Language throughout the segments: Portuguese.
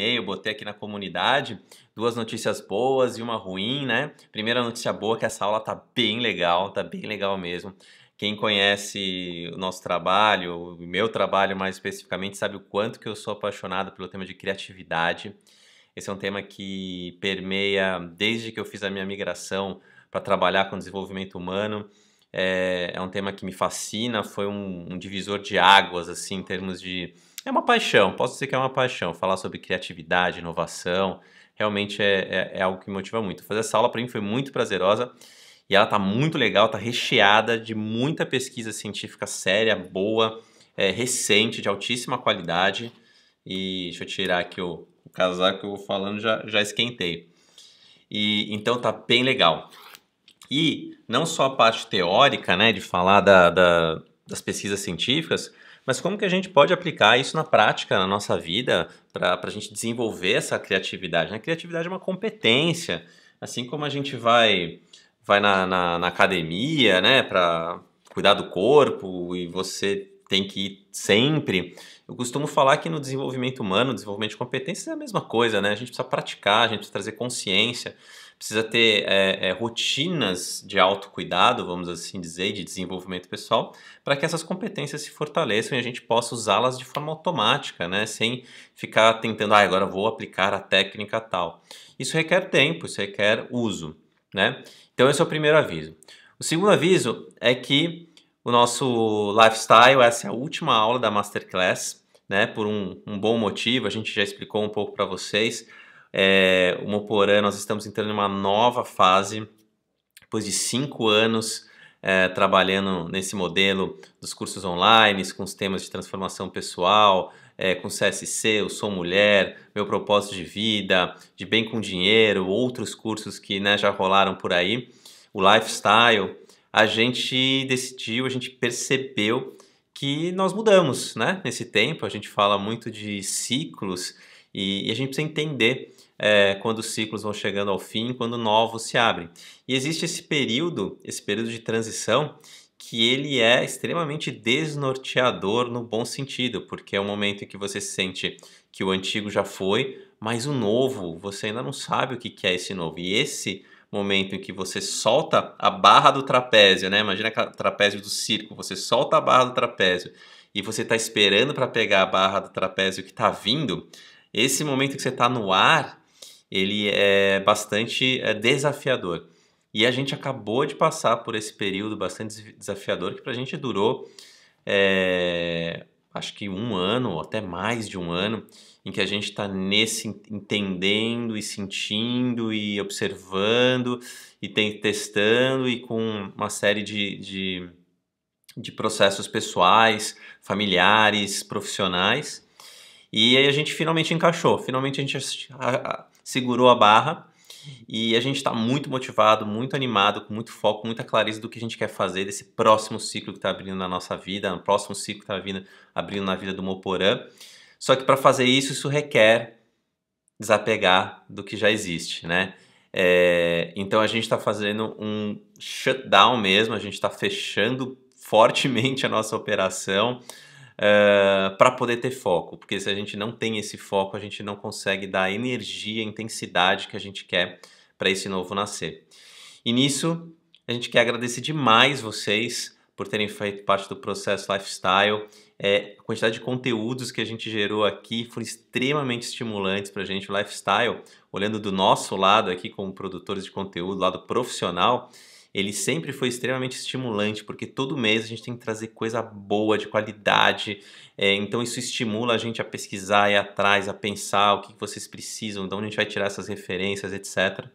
eu botei aqui na comunidade, duas notícias boas e uma ruim, né? Primeira notícia boa é que essa aula tá bem legal, tá bem legal mesmo. Quem conhece o nosso trabalho, o meu trabalho mais especificamente, sabe o quanto que eu sou apaixonado pelo tema de criatividade. Esse é um tema que permeia desde que eu fiz a minha migração para trabalhar com desenvolvimento humano. É, é, um tema que me fascina, foi um, um divisor de águas, assim, em termos de é uma paixão, posso dizer que é uma paixão. Falar sobre criatividade, inovação, realmente é, é, é algo que me motiva muito. Fazer essa aula para mim foi muito prazerosa e ela está muito legal, Está recheada de muita pesquisa científica séria, boa, é, recente, de altíssima qualidade. E deixa eu tirar aqui o, o casaco que eu vou falando, já, já esquentei. E então tá bem legal. E não só a parte teórica, né, de falar da, da, das pesquisas científicas, mas como que a gente pode aplicar isso na prática, na nossa vida, para a gente desenvolver essa criatividade? A né? criatividade é uma competência. Assim como a gente vai, vai na, na, na academia, né, para cuidar do corpo e você tem que ir sempre. Eu costumo falar que no desenvolvimento humano, desenvolvimento de competências é a mesma coisa, né? A gente precisa praticar, a gente precisa trazer consciência precisa ter é, é, rotinas de autocuidado, vamos assim dizer, de desenvolvimento pessoal, para que essas competências se fortaleçam e a gente possa usá-las de forma automática, né? Sem ficar tentando, ah, agora vou aplicar a técnica tal. Isso requer tempo, isso requer uso, né? Então, esse é o primeiro aviso. O segundo aviso é que o nosso lifestyle, essa é a última aula da Masterclass, né? Por um, um bom motivo, a gente já explicou um pouco para vocês é, o Moporã, nós estamos entrando em uma nova fase, depois de cinco anos é, trabalhando nesse modelo dos cursos online, com os temas de transformação pessoal, é, com CSC, Eu Sou Mulher, Meu Propósito de Vida, De Bem com Dinheiro, outros cursos que né, já rolaram por aí, o Lifestyle, a gente decidiu, a gente percebeu que nós mudamos né? nesse tempo. A gente fala muito de ciclos e, e a gente precisa entender é, quando os ciclos vão chegando ao fim, quando novos se abrem. E existe esse período, esse período de transição, que ele é extremamente desnorteador no bom sentido, porque é o momento em que você sente que o antigo já foi, mas o novo, você ainda não sabe o que é esse novo. E esse momento em que você solta a barra do trapézio, né? Imagina o trapézio do circo, você solta a barra do trapézio e você está esperando para pegar a barra do trapézio que está vindo. Esse momento que você está no ar ele é bastante é, desafiador. E a gente acabou de passar por esse período bastante desafiador que para a gente durou, é, acho que um ano, ou até mais de um ano, em que a gente está nesse entendendo e sentindo e observando e tem, testando e com uma série de, de, de processos pessoais, familiares, profissionais. E aí a gente finalmente encaixou, finalmente a gente segurou a barra e a gente está muito motivado, muito animado, com muito foco, muita clareza do que a gente quer fazer desse próximo ciclo que está abrindo na nossa vida, no próximo ciclo que está abrindo na vida do Moporã. Só que para fazer isso, isso requer desapegar do que já existe, né? É, então a gente está fazendo um shutdown mesmo, a gente está fechando fortemente a nossa operação, eh, para poder ter foco, porque se a gente não tem esse foco, a gente não consegue dar a energia, a intensidade que a gente quer para esse novo nascer. E nisso, a gente quer agradecer demais vocês por terem feito parte do processo Lifestyle. É, a quantidade de conteúdos que a gente gerou aqui foram extremamente estimulantes para a gente. O Lifestyle, olhando do nosso lado aqui como produtores de conteúdo, lado profissional, ele sempre foi extremamente estimulante, porque todo mês a gente tem que trazer coisa boa, de qualidade, é, então isso estimula a gente a pesquisar, ir atrás, a pensar o que vocês precisam, de onde a gente vai tirar essas referências, etc.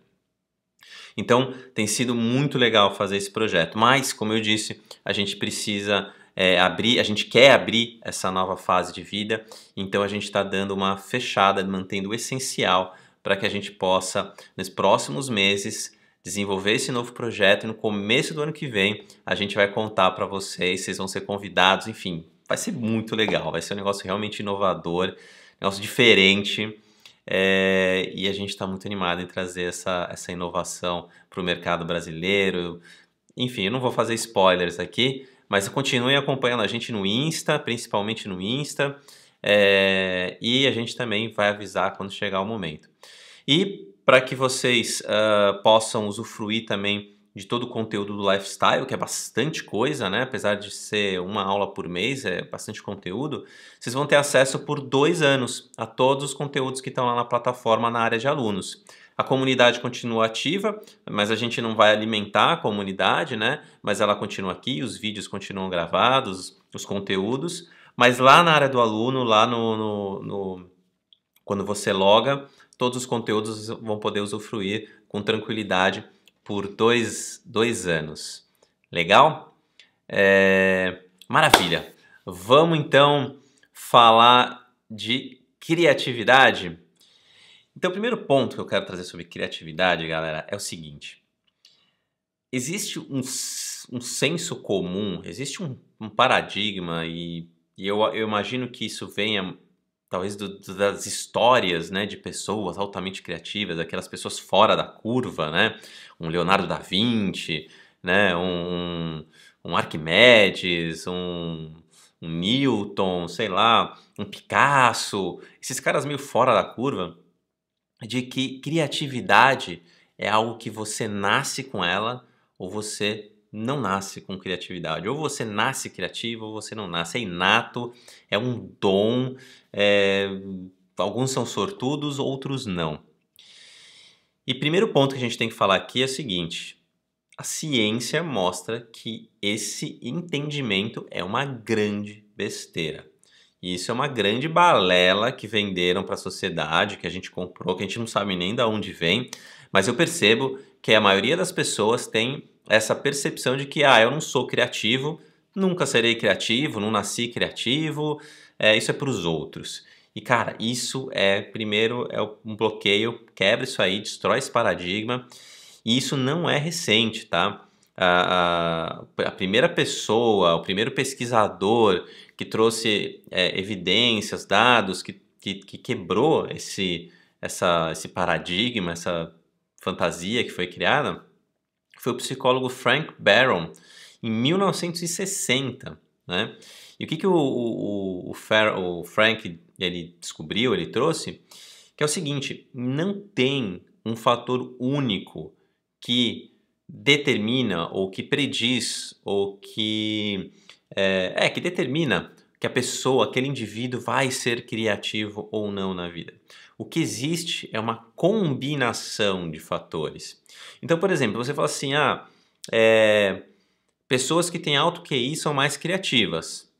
Então tem sido muito legal fazer esse projeto, mas como eu disse, a gente precisa é, abrir, a gente quer abrir essa nova fase de vida, então a gente está dando uma fechada, mantendo o essencial para que a gente possa, nos próximos meses, desenvolver esse novo projeto e no começo do ano que vem a gente vai contar para vocês, vocês vão ser convidados, enfim, vai ser muito legal, vai ser um negócio realmente inovador, negócio diferente. É, e a gente está muito animado em trazer essa, essa inovação para o mercado brasileiro. Enfim, eu não vou fazer spoilers aqui, mas continuem acompanhando a gente no Insta, principalmente no Insta, é, e a gente também vai avisar quando chegar o momento. E para que vocês uh, possam usufruir também de todo o conteúdo do lifestyle, que é bastante coisa, né? Apesar de ser uma aula por mês, é bastante conteúdo. Vocês vão ter acesso por dois anos a todos os conteúdos que estão lá na plataforma na área de alunos. A comunidade continua ativa, mas a gente não vai alimentar a comunidade, né? Mas ela continua aqui, os vídeos continuam gravados, os conteúdos. Mas lá na área do aluno, lá no, no, no quando você loga, todos os conteúdos vão poder usufruir com tranquilidade por dois, dois anos. Legal? É... Maravilha! Vamos então falar de criatividade. Então, o primeiro ponto que eu quero trazer sobre criatividade, galera, é o seguinte: existe um, um senso comum, existe um, um paradigma, e, e eu, eu imagino que isso venha talvez do, das histórias, né, de pessoas altamente criativas, aquelas pessoas fora da curva, né, um Leonardo da Vinci, né, um, um Arquimedes, um, um Newton, sei lá, um Picasso, esses caras meio fora da curva, de que criatividade é algo que você nasce com ela ou você não nasce com criatividade. Ou você nasce criativo, ou você não nasce. É inato, é um dom. É... Alguns são sortudos, outros não. E primeiro ponto que a gente tem que falar aqui é o seguinte: a ciência mostra que esse entendimento é uma grande besteira. E isso é uma grande balela que venderam para a sociedade, que a gente comprou, que a gente não sabe nem de onde vem, mas eu percebo que a maioria das pessoas tem essa percepção de que, ah, eu não sou criativo, nunca serei criativo, não nasci criativo, é, isso é para os outros. E cara, isso é, primeiro, é um bloqueio, quebra isso aí, destrói esse paradigma. E isso não é recente, tá? A, a, a primeira pessoa, o primeiro pesquisador que trouxe é, evidências, dados, que, que, que, quebrou esse, essa, esse paradigma, essa fantasia que foi criada, que foi o psicólogo Frank Barron, em 1960. Né? E o que, que o, o, o, Fer, o Frank ele descobriu, ele trouxe, que é o seguinte, não tem um fator único que determina ou que prediz ou que é, é, que determina que a pessoa, aquele indivíduo vai ser criativo ou não na vida. O que existe é uma combinação de fatores. Então, por exemplo, você fala assim: ah, é, pessoas que têm alto QI são mais criativas.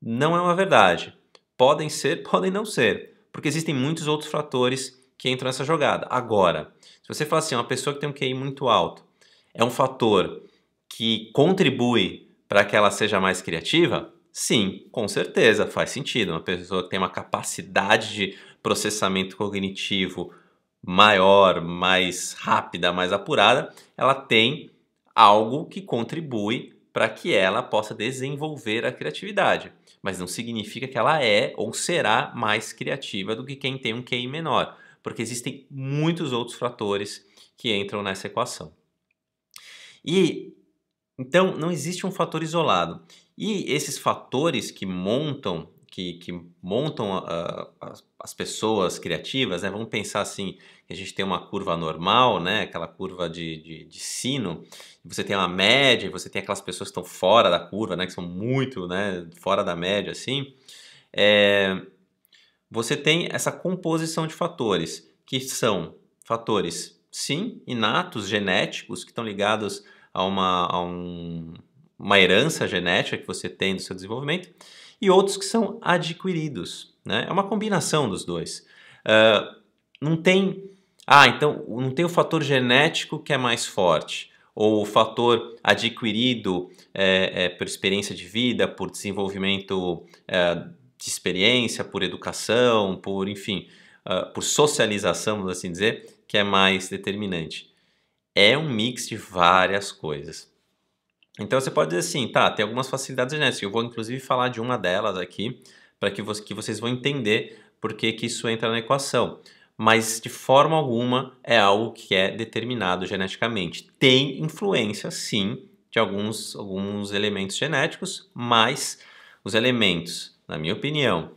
Não é uma verdade. Podem ser, podem não ser, porque existem muitos outros fatores que entram nessa jogada. Agora, se você fala assim, uma pessoa que tem um QI muito alto é um fator que contribui para que ela seja mais criativa, sim, com certeza faz sentido. Uma pessoa que tem uma capacidade de processamento cognitivo maior, mais rápida, mais apurada, ela tem algo que contribui para que ela possa desenvolver a criatividade. Mas não significa que ela é ou será mais criativa do que quem tem um QI menor, porque existem muitos outros fatores que entram nessa equação. E então não existe um fator isolado. E esses fatores que montam que, que montam a, a, as pessoas criativas, né? Vamos pensar assim, que a gente tem uma curva normal, né? Aquela curva de, de, de sino, você tem uma média, você tem aquelas pessoas que estão fora da curva, né? Que são muito, né? Fora da média, assim. É, você tem essa composição de fatores, que são fatores, sim, inatos, genéticos, que estão ligados a uma, a um, uma herança genética que você tem do seu desenvolvimento, e outros que são adquiridos. Né? É uma combinação dos dois. Uh, não tem. Ah, então não tem o fator genético que é mais forte, ou o fator adquirido é, é, por experiência de vida, por desenvolvimento é, de experiência, por educação, por enfim, uh, por socialização, vamos assim dizer, que é mais determinante. É um mix de várias coisas. Então você pode dizer assim, tá, tem algumas facilidades genéticas, eu vou inclusive falar de uma delas aqui, para que, que, vocês vão entender por que, que isso entra na equação. Mas de forma alguma é algo que é determinado geneticamente. Tem influência, sim, de alguns, alguns elementos genéticos, mas os elementos, na minha opinião,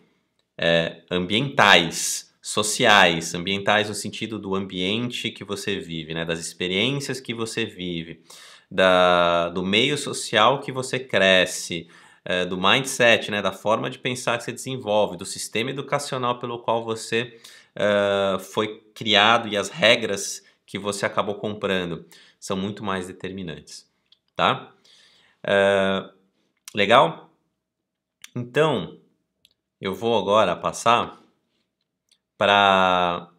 é, ambientais, sociais, ambientais no sentido do ambiente que você vive, né, das experiências que você vive, da, do meio social que você cresce, é, do mindset, né, da forma de pensar que você desenvolve, do sistema educacional pelo qual você é, foi criado e as regras que você acabou comprando são muito mais determinantes, tá? É, legal? Então, eu vou agora passar para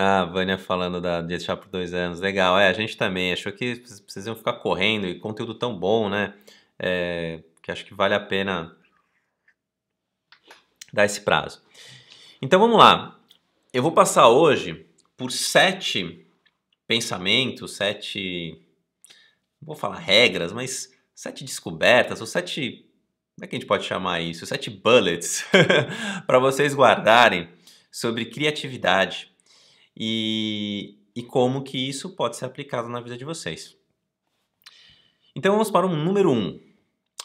ah, a Vânia falando da, de deixar por dois anos. Legal, é, a gente também achou que vocês iam ficar correndo e conteúdo tão bom, né? É, que acho que vale a pena dar esse prazo. Então vamos lá. Eu vou passar hoje por sete pensamentos, sete. Não vou falar regras, mas sete descobertas, ou sete. Como é que a gente pode chamar isso? Sete bullets para vocês guardarem sobre criatividade e, e como que isso pode ser aplicado na vida de vocês. Então vamos para o número 1. Um.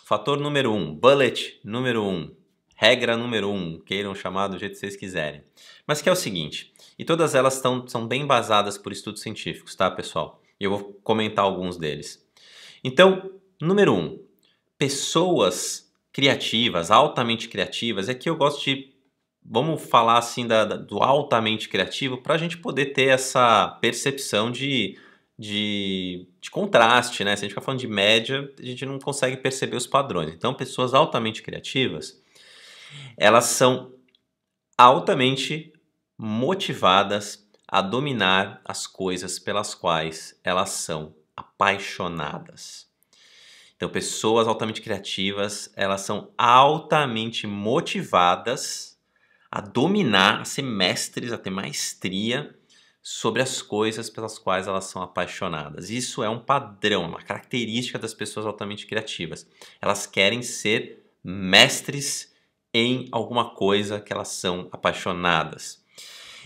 Fator número 1, um, bullet número 1, um, regra número 1, um, queiram chamar do jeito que vocês quiserem. Mas que é o seguinte, e todas elas tão, são bem basadas por estudos científicos, tá, pessoal? E eu vou comentar alguns deles. Então, número 1, um, pessoas criativas, altamente criativas, é que eu gosto de vamos falar assim da, da, do altamente criativo para a gente poder ter essa percepção de, de, de, contraste, né? Se a gente ficar falando de média, a gente não consegue perceber os padrões. Então, pessoas altamente criativas, elas são altamente motivadas a dominar as coisas pelas quais elas são apaixonadas. Então, pessoas altamente criativas, elas são altamente motivadas a dominar, a ser mestres, a ter maestria sobre as coisas pelas quais elas são apaixonadas. Isso é um padrão, uma característica das pessoas altamente criativas. Elas querem ser mestres em alguma coisa que elas são apaixonadas.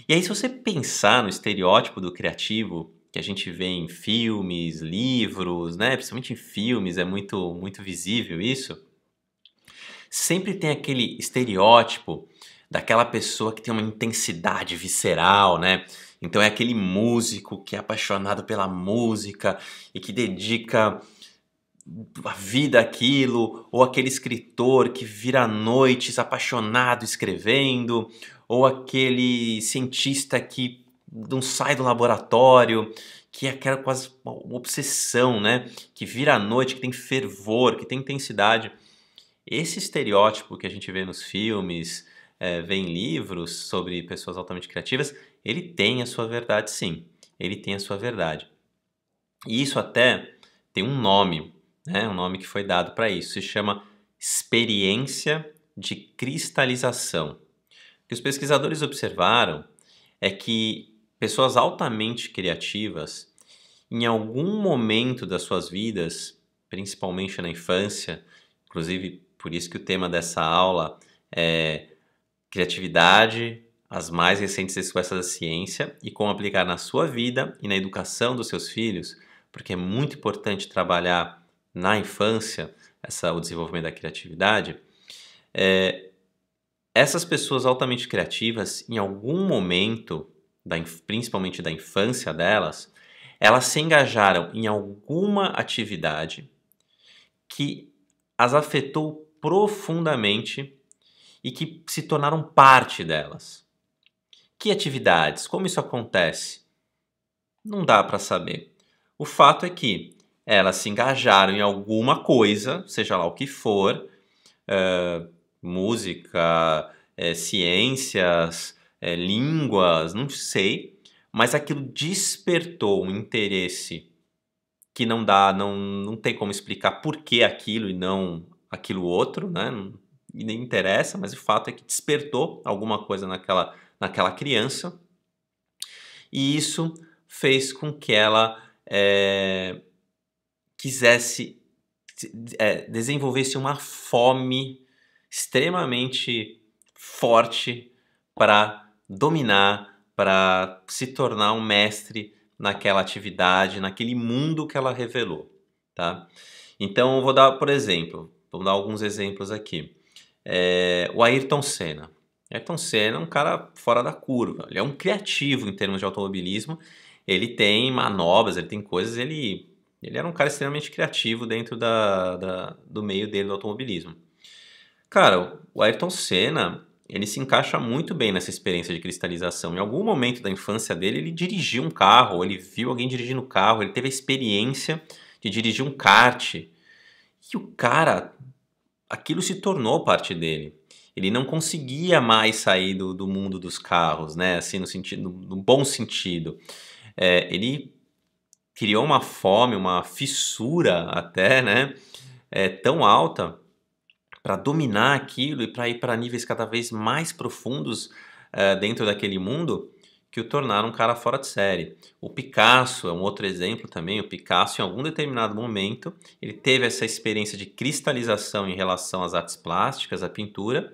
E aí, se você pensar no estereótipo do criativo que a gente vê em filmes, livros, né? Principalmente em filmes é muito muito visível isso. Sempre tem aquele estereótipo daquela pessoa que tem uma intensidade visceral, né? Então é aquele músico que é apaixonado pela música e que dedica a vida àquilo, ou aquele escritor que vira noites apaixonado escrevendo, ou aquele cientista que não sai do laboratório, que é aquela quase obsessão, né? Que vira à noite, que tem fervor, que tem intensidade. Esse estereótipo que a gente vê nos filmes, é, livros sobre pessoas altamente criativas, ele tem a sua verdade sim. Ele tem a sua verdade. E isso até tem um nome, né? um nome que foi dado para isso. Se chama experiência de cristalização. O que os pesquisadores observaram é que pessoas altamente criativas, em algum momento das suas vidas, principalmente na infância, inclusive por isso que o tema dessa aula é Criatividade, as mais recentes descobertas da ciência e como aplicar na sua vida e na educação dos seus filhos, porque é muito importante trabalhar na infância essa, o desenvolvimento da criatividade. É, essas pessoas altamente criativas, em algum momento, da, principalmente da infância delas, elas se engajaram em alguma atividade que as afetou profundamente e que se tornaram parte delas. Que atividades? Como isso acontece? Não dá para saber. O fato é que elas se engajaram em alguma coisa, seja lá o que for, eh, música, é, ciências, é, línguas, não sei, mas aquilo despertou um interesse que não dá, não, não tem como explicar por que aquilo e não aquilo outro, né? e nem interessa, mas o fato é que despertou alguma coisa naquela, naquela criança e isso fez com que ela é, quisesse é, desenvolvesse uma fome extremamente forte para dominar, para se tornar um mestre naquela atividade, naquele mundo que ela revelou, tá? Então, eu vou dar, por exemplo, vou dar alguns exemplos aqui. É, o Ayrton Senna. Ayrton Senna é um cara fora da curva. Ele é um criativo em termos de automobilismo. Ele tem manobras, ele tem coisas. Ele, ele era um cara extremamente criativo dentro da, da do meio dele do automobilismo. Cara, o Ayrton Senna ele se encaixa muito bem nessa experiência de cristalização. Em algum momento da infância dele, ele dirigiu um carro, ele viu alguém dirigindo o carro, ele teve a experiência de dirigir um kart. E o cara aquilo se tornou parte dele. Ele não conseguia mais sair do, do mundo dos carros, né? Assim, no, sentido, no bom sentido. É, ele criou uma fome, uma fissura até, né? É, tão alta para dominar aquilo e para ir para níveis cada vez mais profundos é, dentro daquele mundo que o tornaram um cara fora de série. O Picasso é um outro exemplo também. O Picasso, em algum determinado momento, ele teve essa experiência de cristalização em relação às artes plásticas, à pintura,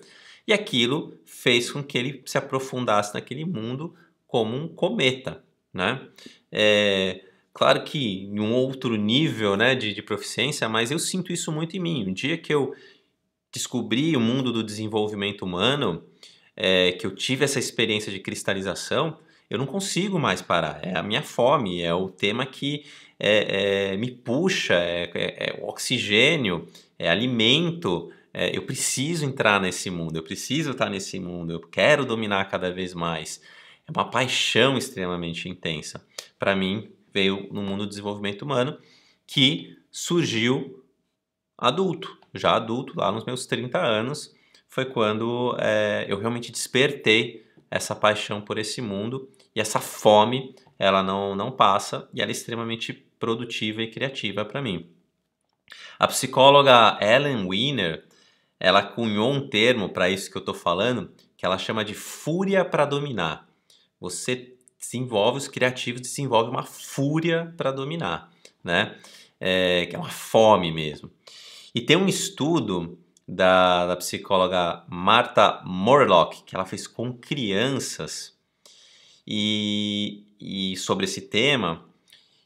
e aquilo fez com que ele se aprofundasse naquele mundo como um cometa, né? É, claro que em um outro nível, né, de, de proficiência, mas eu sinto isso muito em mim. Um dia que eu descobri o mundo do desenvolvimento humano, é, que eu tive essa experiência de cristalização, eu não consigo mais parar. É a minha fome, é o tema que é, é, me puxa, é, é, é o oxigênio, é alimento. É, eu preciso entrar nesse mundo, eu preciso estar nesse mundo, eu quero dominar cada vez mais. É uma paixão extremamente intensa. Para mim, veio no mundo do desenvolvimento humano que surgiu adulto, já adulto, lá nos meus 30 anos, foi quando é, eu realmente despertei essa paixão por esse mundo e essa fome, ela não, não passa e ela é extremamente produtiva e criativa para mim. A psicóloga Ellen Wiener, ela cunhou um termo para isso que eu estou falando, que ela chama de fúria para dominar. Você desenvolve, os criativos desenvolvem uma fúria para dominar, né? É, que é uma fome mesmo. E tem um estudo da, da psicóloga Marta Morlock, que ela fez com crianças e, e sobre esse tema,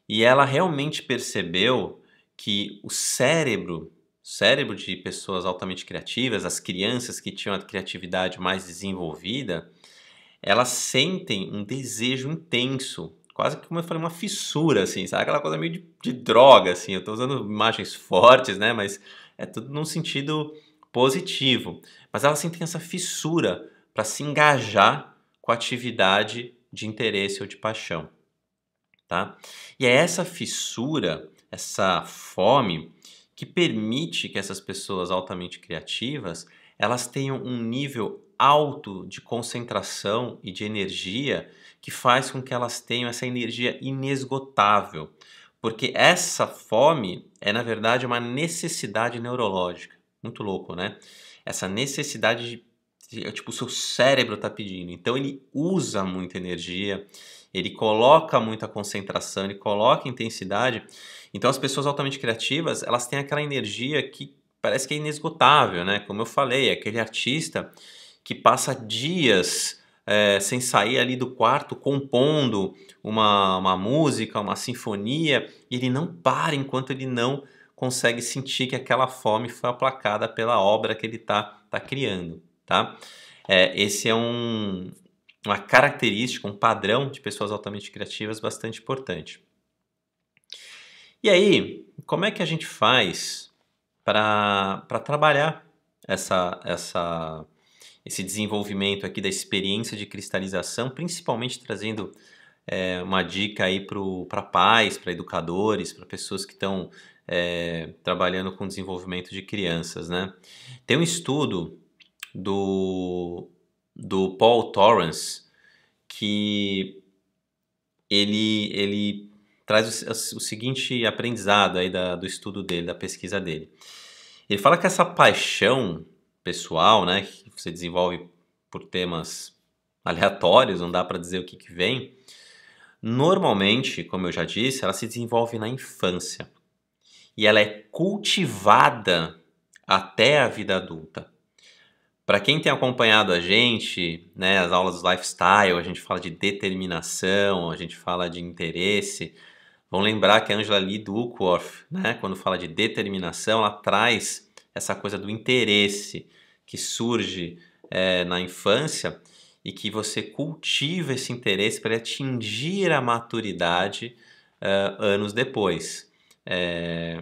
e ela realmente percebeu que o cérebro, cérebro de pessoas altamente criativas, as crianças que tinham a criatividade mais desenvolvida, elas sentem um desejo intenso, quase que como eu falei, uma fissura, assim, sabe? Aquela coisa meio de, de droga, assim. Eu estou usando imagens fortes, né? Mas é tudo num sentido positivo, mas ela sempre tem essa fissura para se engajar com a atividade de interesse ou de paixão, tá? E é essa fissura, essa fome que permite que essas pessoas altamente criativas, elas tenham um nível alto de concentração e de energia que faz com que elas tenham essa energia inesgotável, porque essa fome é na verdade uma necessidade neurológica. Muito louco, né? Essa necessidade de, de é, tipo, o seu cérebro está pedindo. Então ele usa muita energia, ele coloca muita concentração, ele coloca intensidade. Então as pessoas altamente criativas, elas têm aquela energia que parece que é inesgotável, né? Como eu falei, é aquele artista que passa dias é, sem sair ali do quarto compondo uma, uma música, uma sinfonia, e ele não para enquanto ele não consegue sentir que aquela fome foi aplacada pela obra que ele está tá criando, tá? É, esse é um, uma característica, um padrão de pessoas altamente criativas bastante importante. E aí, como é que a gente faz para trabalhar essa, essa, esse desenvolvimento aqui da experiência de cristalização, principalmente trazendo é, uma dica aí para pais, para educadores, para pessoas que estão é, trabalhando com desenvolvimento de crianças, né? Tem um estudo do, do Paul Torrance que ele, ele traz o, o seguinte aprendizado aí da, do estudo dele, da pesquisa dele. Ele fala que essa paixão pessoal, né, que você desenvolve por temas aleatórios, não dá para dizer o que, que vem, normalmente, como eu já disse, ela se desenvolve na infância e ela é cultivada até a vida adulta. Para quem tem acompanhado a gente, né, as aulas do lifestyle, a gente fala de determinação, a gente fala de interesse. Vão lembrar que a Angela Lee Duckworth, né, quando fala de determinação, ela traz essa coisa do interesse que surge é, na infância e que você cultiva esse interesse para atingir a maturidade uh, anos depois. É,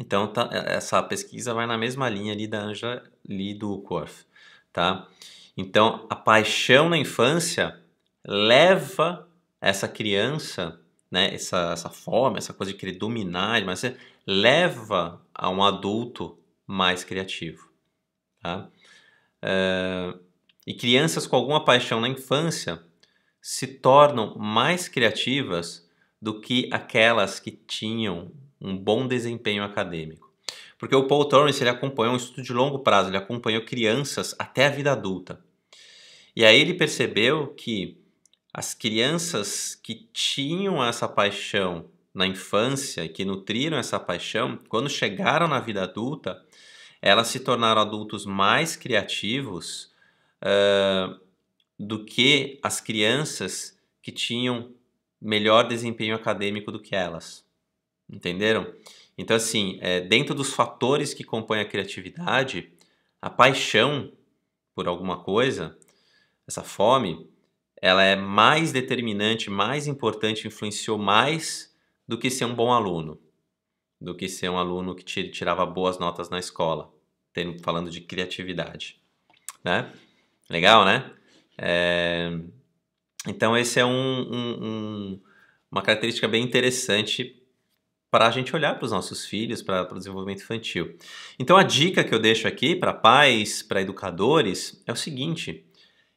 então, tá, essa pesquisa vai na mesma linha ali da Angela Lee Corf, tá? Então, a paixão na infância leva essa criança, né, essa, essa fome, essa coisa de querer dominar, mas leva a um adulto mais criativo, tá? É, e crianças com alguma paixão na infância se tornam mais criativas do que aquelas que tinham um bom desempenho acadêmico. Porque o Paul Torrance ele acompanhou é um estudo de longo prazo, ele acompanhou crianças até a vida adulta. E aí ele percebeu que as crianças que tinham essa paixão na infância, que nutriram essa paixão, quando chegaram na vida adulta, elas se tornaram adultos mais criativos uh, do que as crianças que tinham melhor desempenho acadêmico do que elas. Entenderam? Então, assim, é, dentro dos fatores que compõem a criatividade, a paixão por alguma coisa, essa fome, ela é mais determinante, mais importante, influenciou mais do que ser um bom aluno, do que ser um aluno que tirava boas notas na escola, tendo, falando de criatividade. Né? Legal, né? É, então, esse é um, um, um, uma característica bem interessante para a gente olhar para os nossos filhos, para o desenvolvimento infantil. Então, a dica que eu deixo aqui para pais, para educadores, é o seguinte: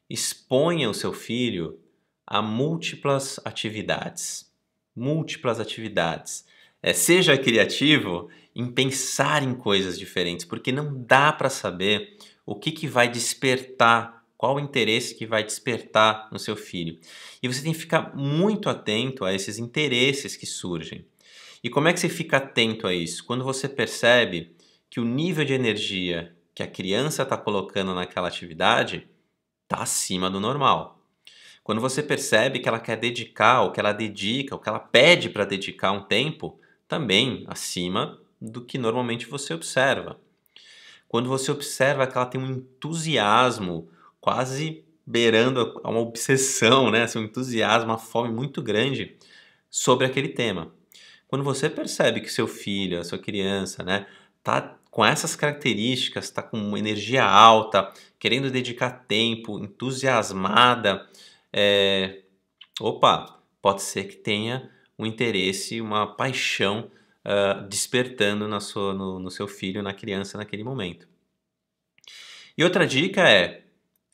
exponha o seu filho a múltiplas atividades. Múltiplas atividades. É, seja criativo em pensar em coisas diferentes, porque não dá para saber o que, que vai despertar qual o interesse que vai despertar no seu filho. E você tem que ficar muito atento a esses interesses que surgem. E como é que você fica atento a isso? Quando você percebe que o nível de energia que a criança está colocando naquela atividade está acima do normal. Quando você percebe que ela quer dedicar, ou que ela dedica, ou que ela pede para dedicar um tempo, também acima do que normalmente você observa. Quando você observa que ela tem um entusiasmo quase beirando a uma obsessão, né? Assim, um entusiasmo, uma fome muito grande sobre aquele tema. Quando você percebe que seu filho, a sua criança, né, tá com essas características, está com uma energia alta, querendo dedicar tempo, entusiasmada, é... opa, pode ser que tenha um interesse, uma paixão uh, despertando na sua, no, no seu filho, na criança naquele momento. E outra dica é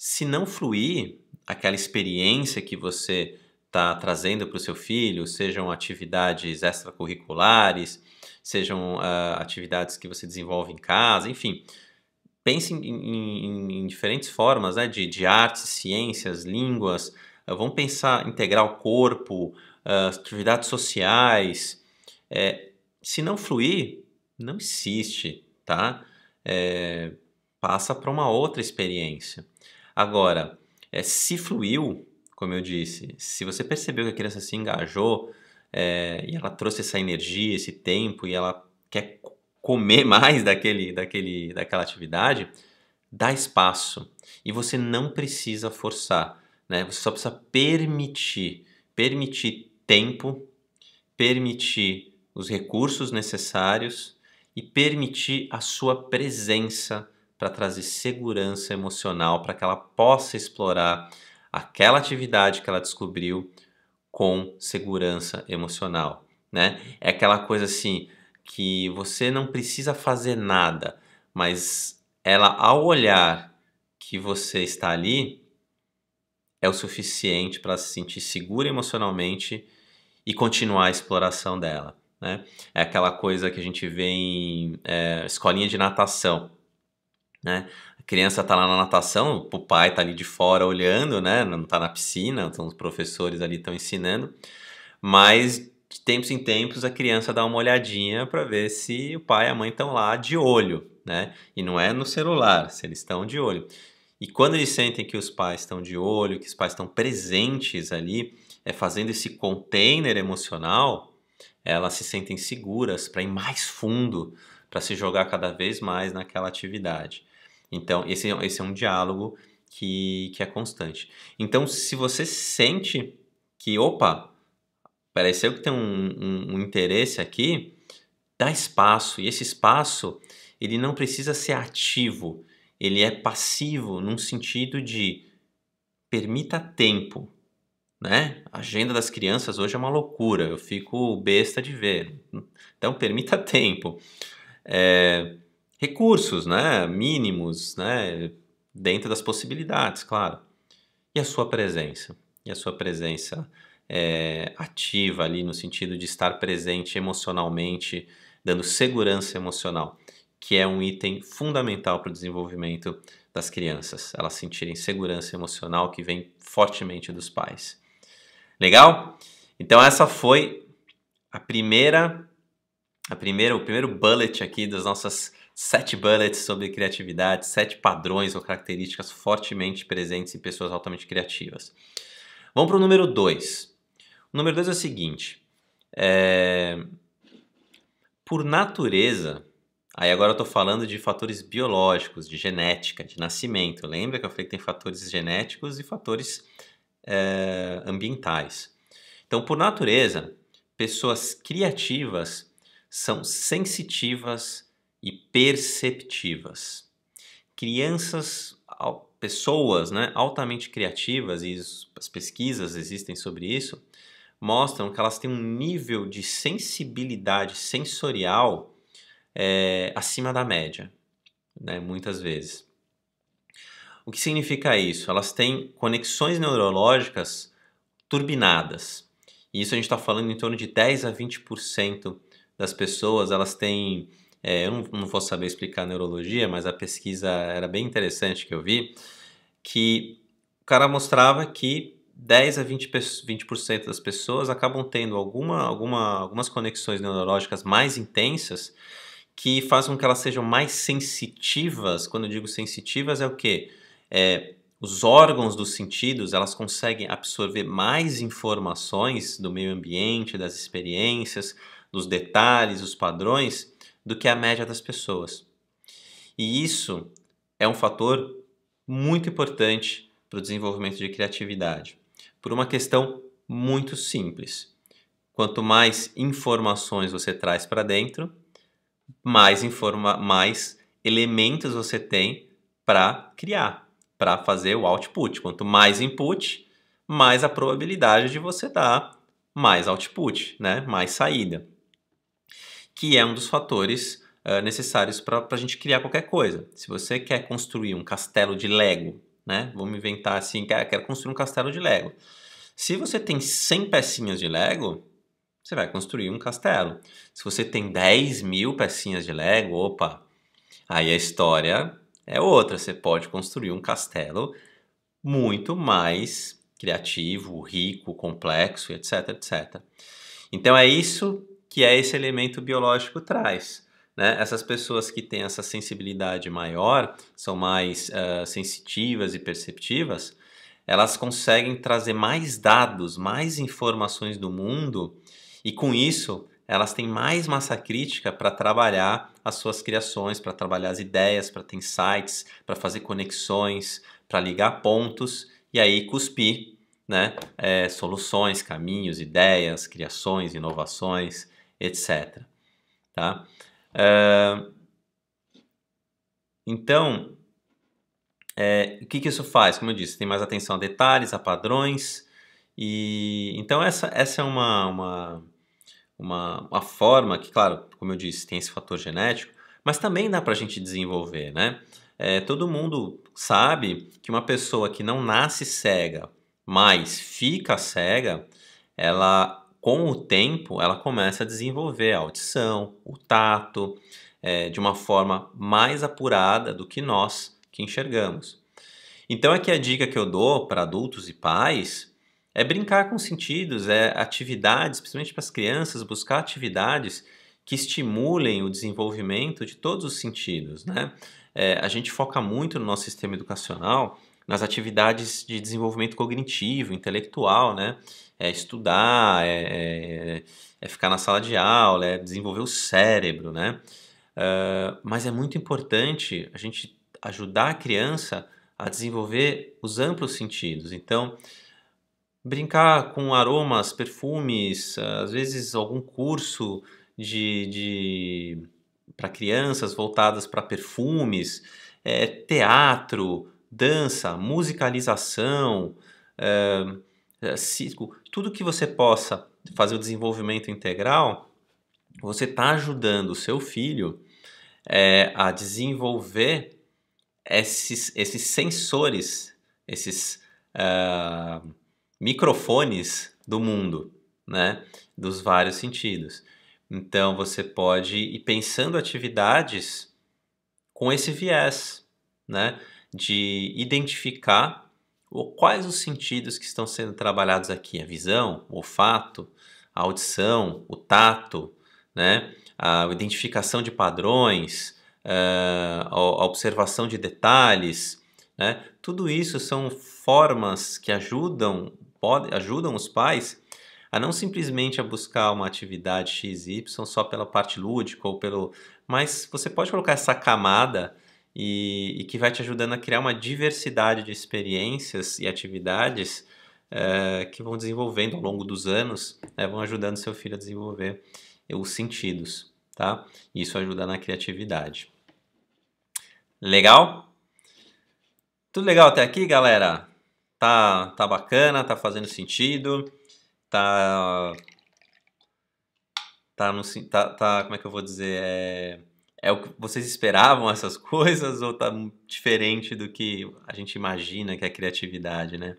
se não fluir aquela experiência que você está trazendo para o seu filho, sejam atividades extracurriculares, sejam uh, atividades que você desenvolve em casa, enfim, pense em, em, em diferentes formas né, de, de artes, ciências, línguas, uh, vamos pensar integrar o corpo, uh, atividades sociais. É, se não fluir, não insiste, tá? É, passa para uma outra experiência. Agora, é, se fluiu, como eu disse, se você percebeu que a criança se engajou é, e ela trouxe essa energia, esse tempo e ela quer comer mais daquele, daquele, daquela atividade, dá espaço e você não precisa forçar, né? Você só precisa permitir, permitir tempo, permitir os recursos necessários e permitir a sua presença para trazer segurança emocional para que ela possa explorar aquela atividade que ela descobriu com segurança emocional, né? É aquela coisa assim que você não precisa fazer nada, mas ela ao olhar que você está ali é o suficiente para se sentir segura emocionalmente e continuar a exploração dela. Né? É aquela coisa que a gente vê em é, escolinha de natação né? A criança está lá na natação, o pai está ali de fora olhando, né? Não está na piscina, então os professores ali estão ensinando. Mas de tempos em tempos a criança dá uma olhadinha para ver se o pai e a mãe estão lá de olho, né? E não é no celular, se eles estão de olho. E quando eles sentem que os pais estão de olho, que os pais estão presentes ali, é fazendo esse container emocional, elas se sentem seguras para ir mais fundo, para se jogar cada vez mais naquela atividade. Então, esse, é, esse é um diálogo que, que é constante. Então, se você sente que, opa, pareceu que tem um, um, um interesse aqui, dá espaço. E esse espaço, ele não precisa ser ativo, ele é passivo, num sentido de permita tempo. Né? A agenda das crianças hoje é uma loucura, eu fico besta de ver. Então, permita tempo. É, recursos, né, mínimos, né, dentro das possibilidades, claro. E a sua presença, e a sua presença é, ativa ali no sentido de estar presente emocionalmente, dando segurança emocional, que é um item fundamental para o desenvolvimento das crianças, elas sentirem segurança emocional que vem fortemente dos pais. Legal? Então essa foi a primeira a primeira o primeiro bullet aqui das nossas sete bullets sobre criatividade, sete padrões ou características fortemente presentes em pessoas altamente criativas. Vamos para o número 2. O número 2 é o seguinte. É... Por natureza, aí agora eu estou falando de fatores biológicos, de genética, de nascimento. Lembra que eu falei que tem fatores genéticos e fatores é, ambientais. Então, por natureza, pessoas criativas são sensitivas e perceptivas. Crianças, pessoas né, altamente criativas, e as pesquisas existem sobre isso, mostram que elas têm um nível de sensibilidade sensorial é, acima da média, né, muitas vezes. O que significa isso? Elas têm conexões neurológicas turbinadas. E isso a gente está falando em torno de 10 a 20% das pessoas, elas têm é, eu não, vou saber explicar neurologia, mas a pesquisa era bem interessante que eu vi, que o cara mostrava que 10 a 20%, 20 das pessoas acabam tendo alguma, alguma, algumas conexões neurológicas mais intensas que fazem com que elas sejam mais sensitivas. Quando eu digo sensitivas, é o quê? É, os órgãos dos sentidos, elas conseguem absorver mais informações do meio ambiente, das experiências, dos detalhes, os padrões, do que a média das pessoas. E isso é um fator muito importante para o desenvolvimento de criatividade, por uma questão muito simples. Quanto mais informações você traz para dentro, mais, informa mais elementos você tem para criar, para fazer o output. Quanto mais input, mais a probabilidade de você dar mais output, né? mais saída que é um dos fatores uh, necessários para a gente criar qualquer coisa. Se você quer construir um castelo de Lego, né? Vamos inventar assim, ah, quero construir um castelo de Lego. Se você tem 100 pecinhas de Lego, você vai construir um castelo. Se você tem 10 mil pecinhas de Lego, opa, aí a história é outra. Você pode construir um castelo muito mais criativo, rico, complexo, etc, etc. Então é isso que é esse elemento biológico traz. Né? Essas pessoas que têm essa sensibilidade maior, são mais uh, sensitivas e perceptivas, elas conseguem trazer mais dados, mais informações do mundo, e com isso elas têm mais massa crítica para trabalhar as suas criações, para trabalhar as ideias, para ter insights, para fazer conexões, para ligar pontos e aí cuspir né, é, soluções, caminhos, ideias, criações, inovações etc. Tá? Uh, então, é, o que, que, isso faz? Como eu disse, tem mais atenção a detalhes, a padrões. E então essa, essa é uma, uma, uma, uma forma que, claro, como eu disse, tem esse fator genético, mas também dá para a gente desenvolver, né? É, todo mundo sabe que uma pessoa que não nasce cega, mas fica cega, ela com o tempo, ela começa a desenvolver a audição, o tato, é, de uma forma mais apurada do que nós que enxergamos. Então, é que a dica que eu dou para adultos e pais é brincar com sentidos, é atividades, principalmente para as crianças, buscar atividades que estimulem o desenvolvimento de todos os sentidos. Né? É, a gente foca muito no nosso sistema educacional nas atividades de desenvolvimento cognitivo, intelectual, né? é estudar, é, é, é, ficar na sala de aula, é desenvolver o cérebro, né? Uh, mas é muito importante a gente ajudar a criança a desenvolver os amplos sentidos. Então, brincar com aromas, perfumes, às vezes algum curso de, de para crianças voltadas para perfumes, é, teatro, dança, musicalização, ah, é, circo tudo que você possa fazer o desenvolvimento integral, você está ajudando o seu filho é, a desenvolver esses, esses sensores, esses uh, microfones do mundo, né? Dos vários sentidos. Então você pode ir pensando atividades com esse viés, né? De identificar Quais os sentidos que estão sendo trabalhados aqui? A visão, o olfato, a audição, o tato, né? a identificação de padrões, eh, a observação de detalhes. Né? Tudo isso são formas que ajudam, pode, ajudam os pais a não simplesmente a buscar uma atividade X, Y só pela parte lúdica ou pelo. Mas você pode colocar essa camada e, e, que vai te ajudando a criar uma diversidade de experiências e atividades é, que vão desenvolvendo ao longo dos anos, né, vão ajudando seu filho a desenvolver eh, os sentidos, tá? Isso ajuda na criatividade. Legal? Tudo legal até aqui, galera? Tá, tá bacana, tá fazendo sentido, tá Tá, no, tá, tá, como é que eu vou dizer? É, é o que vocês esperavam essas coisas ou tá diferente do que a gente imagina que é criatividade, né?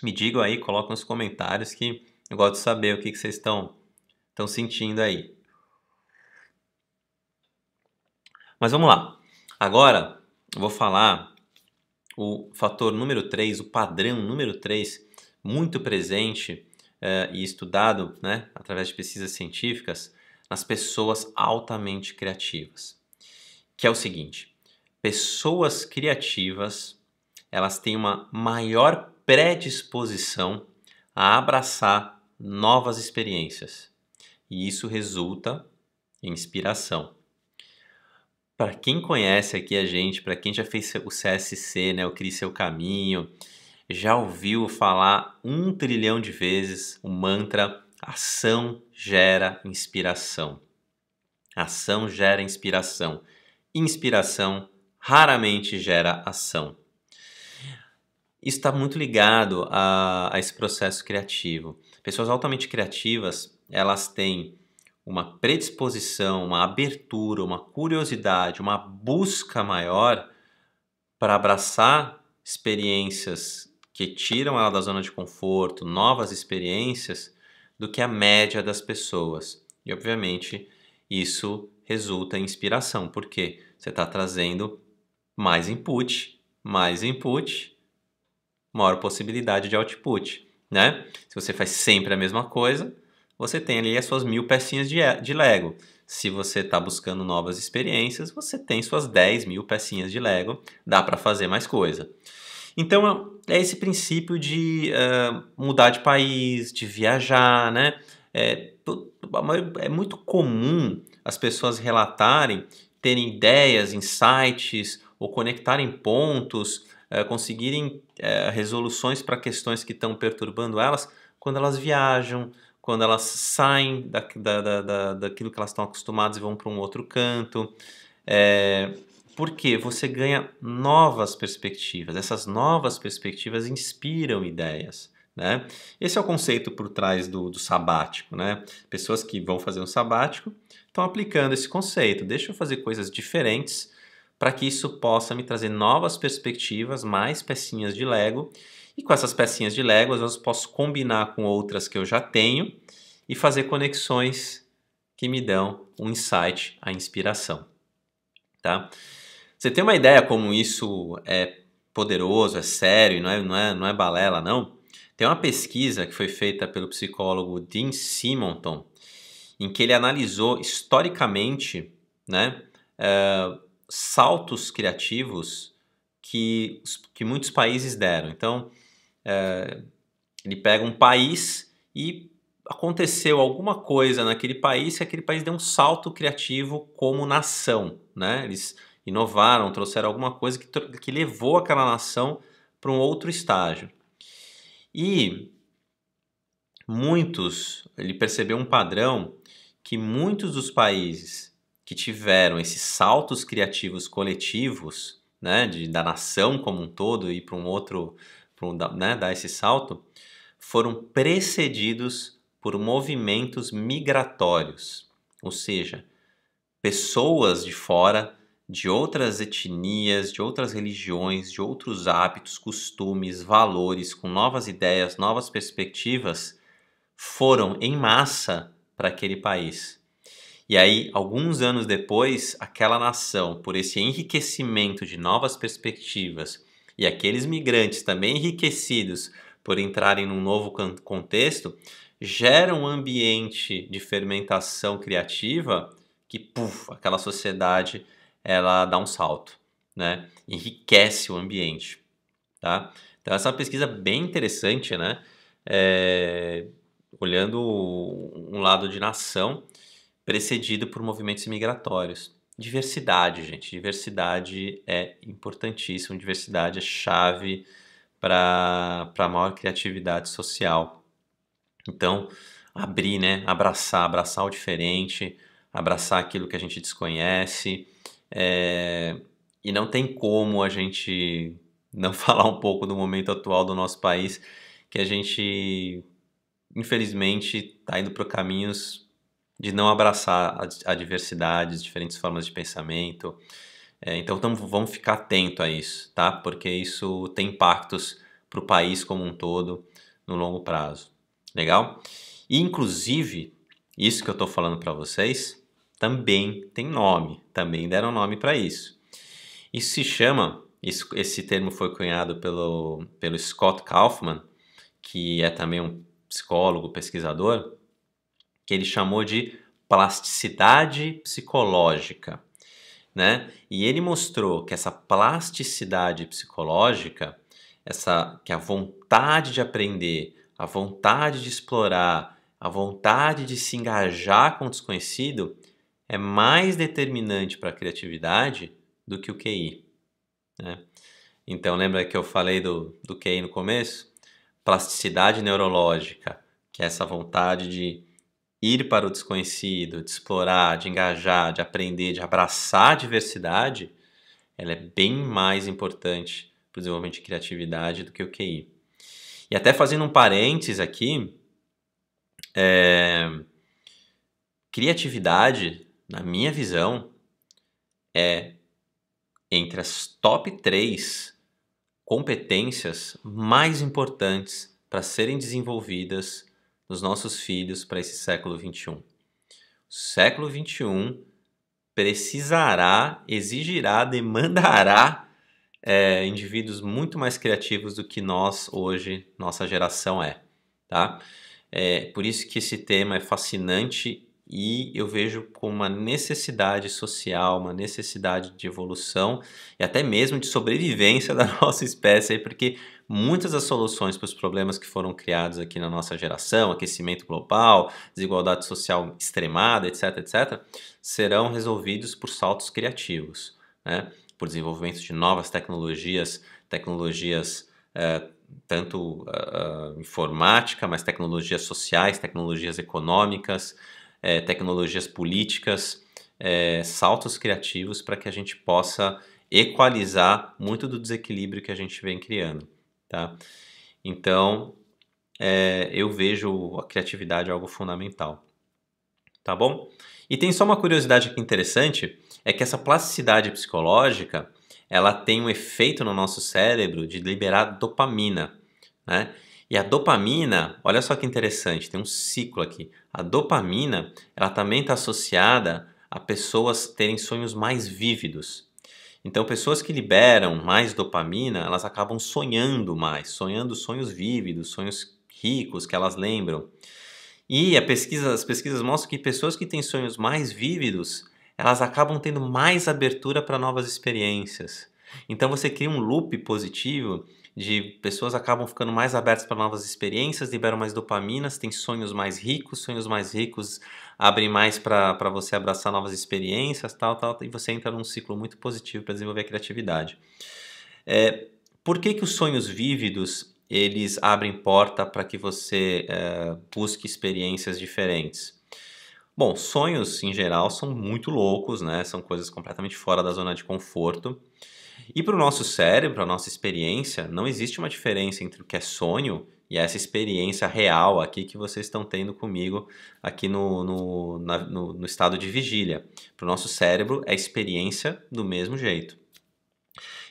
Me digam aí, coloquem nos comentários que eu gosto de saber o que, que vocês estão estão sentindo aí. Mas vamos lá. Agora eu vou falar o fator número 3, o padrão número 3, muito presente eh, e estudado né, através de pesquisas científicas, nas pessoas altamente criativas, que é o seguinte: pessoas criativas elas têm uma maior predisposição a abraçar novas experiências e isso resulta em inspiração. Para quem conhece aqui a gente, para quem já fez o CSC, né, o cri Seu Caminho, já ouviu falar um trilhão de vezes o mantra Ação gera inspiração. Ação gera inspiração. Inspiração raramente gera ação. Isso está muito ligado a, a esse processo criativo. Pessoas altamente criativas, elas têm uma predisposição, uma abertura, uma curiosidade, uma busca maior para abraçar experiências que tiram ela da zona de conforto, novas experiências do que a média das pessoas. E obviamente isso resulta em inspiração, porque você está trazendo mais input, mais input, maior possibilidade de output, né? Se você faz sempre a mesma coisa, você tem ali as suas mil pecinhas de, de Lego. Se você está buscando novas experiências, você tem suas 10 mil pecinhas de Lego, dá para fazer mais coisa. Então é, é esse princípio de uh, mudar de país, de viajar, né? É, é muito comum as pessoas relatarem, terem ideias, insights ou conectarem pontos, uh, conseguirem uh, resoluções para questões que estão perturbando elas quando elas viajam, quando elas saem da, da, da, da daquilo que elas estão acostumadas e vão para um outro canto. É, porque você ganha novas perspectivas. Essas novas perspectivas inspiram ideias. Né? Esse é o conceito por trás do, do sabático. Né? Pessoas que vão fazer um sabático estão aplicando esse conceito. Deixa eu fazer coisas diferentes para que isso possa me trazer novas perspectivas, mais pecinhas de Lego. E com essas pecinhas de Lego, às vezes posso combinar com outras que eu já tenho e fazer conexões que me dão um insight, a inspiração. Tá? Você tem uma ideia como isso é poderoso, é sério, não é, não é, não é balela, não? Tem uma pesquisa que foi feita pelo psicólogo Dean Simonton, em que ele analisou historicamente né, eh, saltos criativos que, que muitos países deram. Então, eh, ele pega um país e aconteceu alguma coisa naquele país que aquele país deu um salto criativo como nação. Né? Eles inovaram, trouxeram alguma coisa que, que levou aquela nação para um outro estágio. E muitos, ele percebeu um padrão que muitos dos países que tiveram esses saltos criativos coletivos, né, de, da nação como um todo e para um outro, pra um, né, dar esse salto, foram precedidos por movimentos migratórios, ou seja, pessoas de fora de outras etnias, de outras religiões, de outros hábitos, costumes, valores, com novas ideias, novas perspectivas, foram em massa para aquele país. E aí, alguns anos depois, aquela nação, por esse enriquecimento de novas perspectivas e aqueles migrantes também enriquecidos por entrarem num novo contexto, gera um ambiente de fermentação criativa que, puf, aquela sociedade ela dá um salto, né? Enriquece o ambiente, tá? Então essa é uma pesquisa bem interessante, né? É, olhando um lado de nação precedido por movimentos migratórios. Diversidade, gente. Diversidade é importantíssimo. Diversidade é chave para a maior criatividade social. Então, abrir, né? Abraçar, abraçar o diferente, abraçar aquilo que a gente desconhece, é, e não tem como a gente não falar um pouco do momento atual do nosso país, que a gente, infelizmente, está indo para caminhos de não abraçar a diversidade, diferentes formas de pensamento. É, então, tamo, vamos ficar atento a isso, tá? Porque isso tem impactos para o país como um todo no longo prazo. Legal? E, inclusive, isso que eu estou falando para vocês também tem nome, também deram nome para isso. Isso se chama, isso, esse termo foi cunhado pelo, pelo Scott Kaufman, que é também um psicólogo, pesquisador, que ele chamou de plasticidade psicológica. Né? E ele mostrou que essa plasticidade psicológica, essa que a vontade de aprender, a vontade de explorar, a vontade de se engajar com o desconhecido, é mais determinante para a criatividade do que o QI. Né? Então, lembra que eu falei do, do QI no começo? Plasticidade neurológica, que é essa vontade de ir para o desconhecido, de explorar, de engajar, de aprender, de abraçar a diversidade, ela é bem mais importante para o desenvolvimento de criatividade do que o QI. E até fazendo um parênteses aqui, é, criatividade na minha visão, é entre as top 3 competências mais importantes para serem desenvolvidas nos nossos filhos para esse século 21. O século 21 precisará, exigirá, demandará é, indivíduos muito mais criativos do que nós hoje, nossa geração é, tá? É por isso que esse tema é fascinante e eu vejo como uma necessidade social, uma necessidade de evolução e até mesmo de sobrevivência da nossa espécie, porque muitas das soluções para os problemas que foram criados aqui na nossa geração, aquecimento global, desigualdade social extremada, etc, etc, serão resolvidos por saltos criativos, né? por desenvolvimento de novas tecnologias, tecnologias eh, tanto uh, informática, mas tecnologias sociais, tecnologias econômicas, é, tecnologias políticas, é, saltos criativos para que a gente possa equalizar muito do desequilíbrio que a gente vem criando, tá? Então, é, eu vejo a criatividade algo fundamental, tá bom? E tem só uma curiosidade aqui interessante, é que essa plasticidade psicológica, ela tem um efeito no nosso cérebro de liberar dopamina, né? E a dopamina, olha só que interessante, tem um ciclo aqui. A dopamina, ela também está associada a pessoas terem sonhos mais vívidos. Então, pessoas que liberam mais dopamina, elas acabam sonhando mais, sonhando sonhos vívidos, sonhos ricos que elas lembram. E pesquisa, as pesquisas mostram que pessoas que têm sonhos mais vívidos, elas acabam tendo mais abertura para novas experiências. Então, você cria um loop positivo de pessoas acabam ficando mais abertas para novas experiências, liberam mais dopaminas, tem sonhos mais ricos, sonhos mais ricos abrem mais para você abraçar novas experiências, tal, tal, e você entra num ciclo muito positivo para desenvolver a criatividade. É, por que, que os sonhos vívidos eles abrem porta para que você é, busque experiências diferentes? Bom, sonhos em geral são muito loucos, né? São coisas completamente fora da zona de conforto. E para o nosso cérebro, a nossa experiência, não existe uma diferença entre o que é sonho e essa experiência real aqui que vocês estão tendo comigo aqui no, no, na, no, no estado de vigília. Para o nosso cérebro, é experiência do mesmo jeito.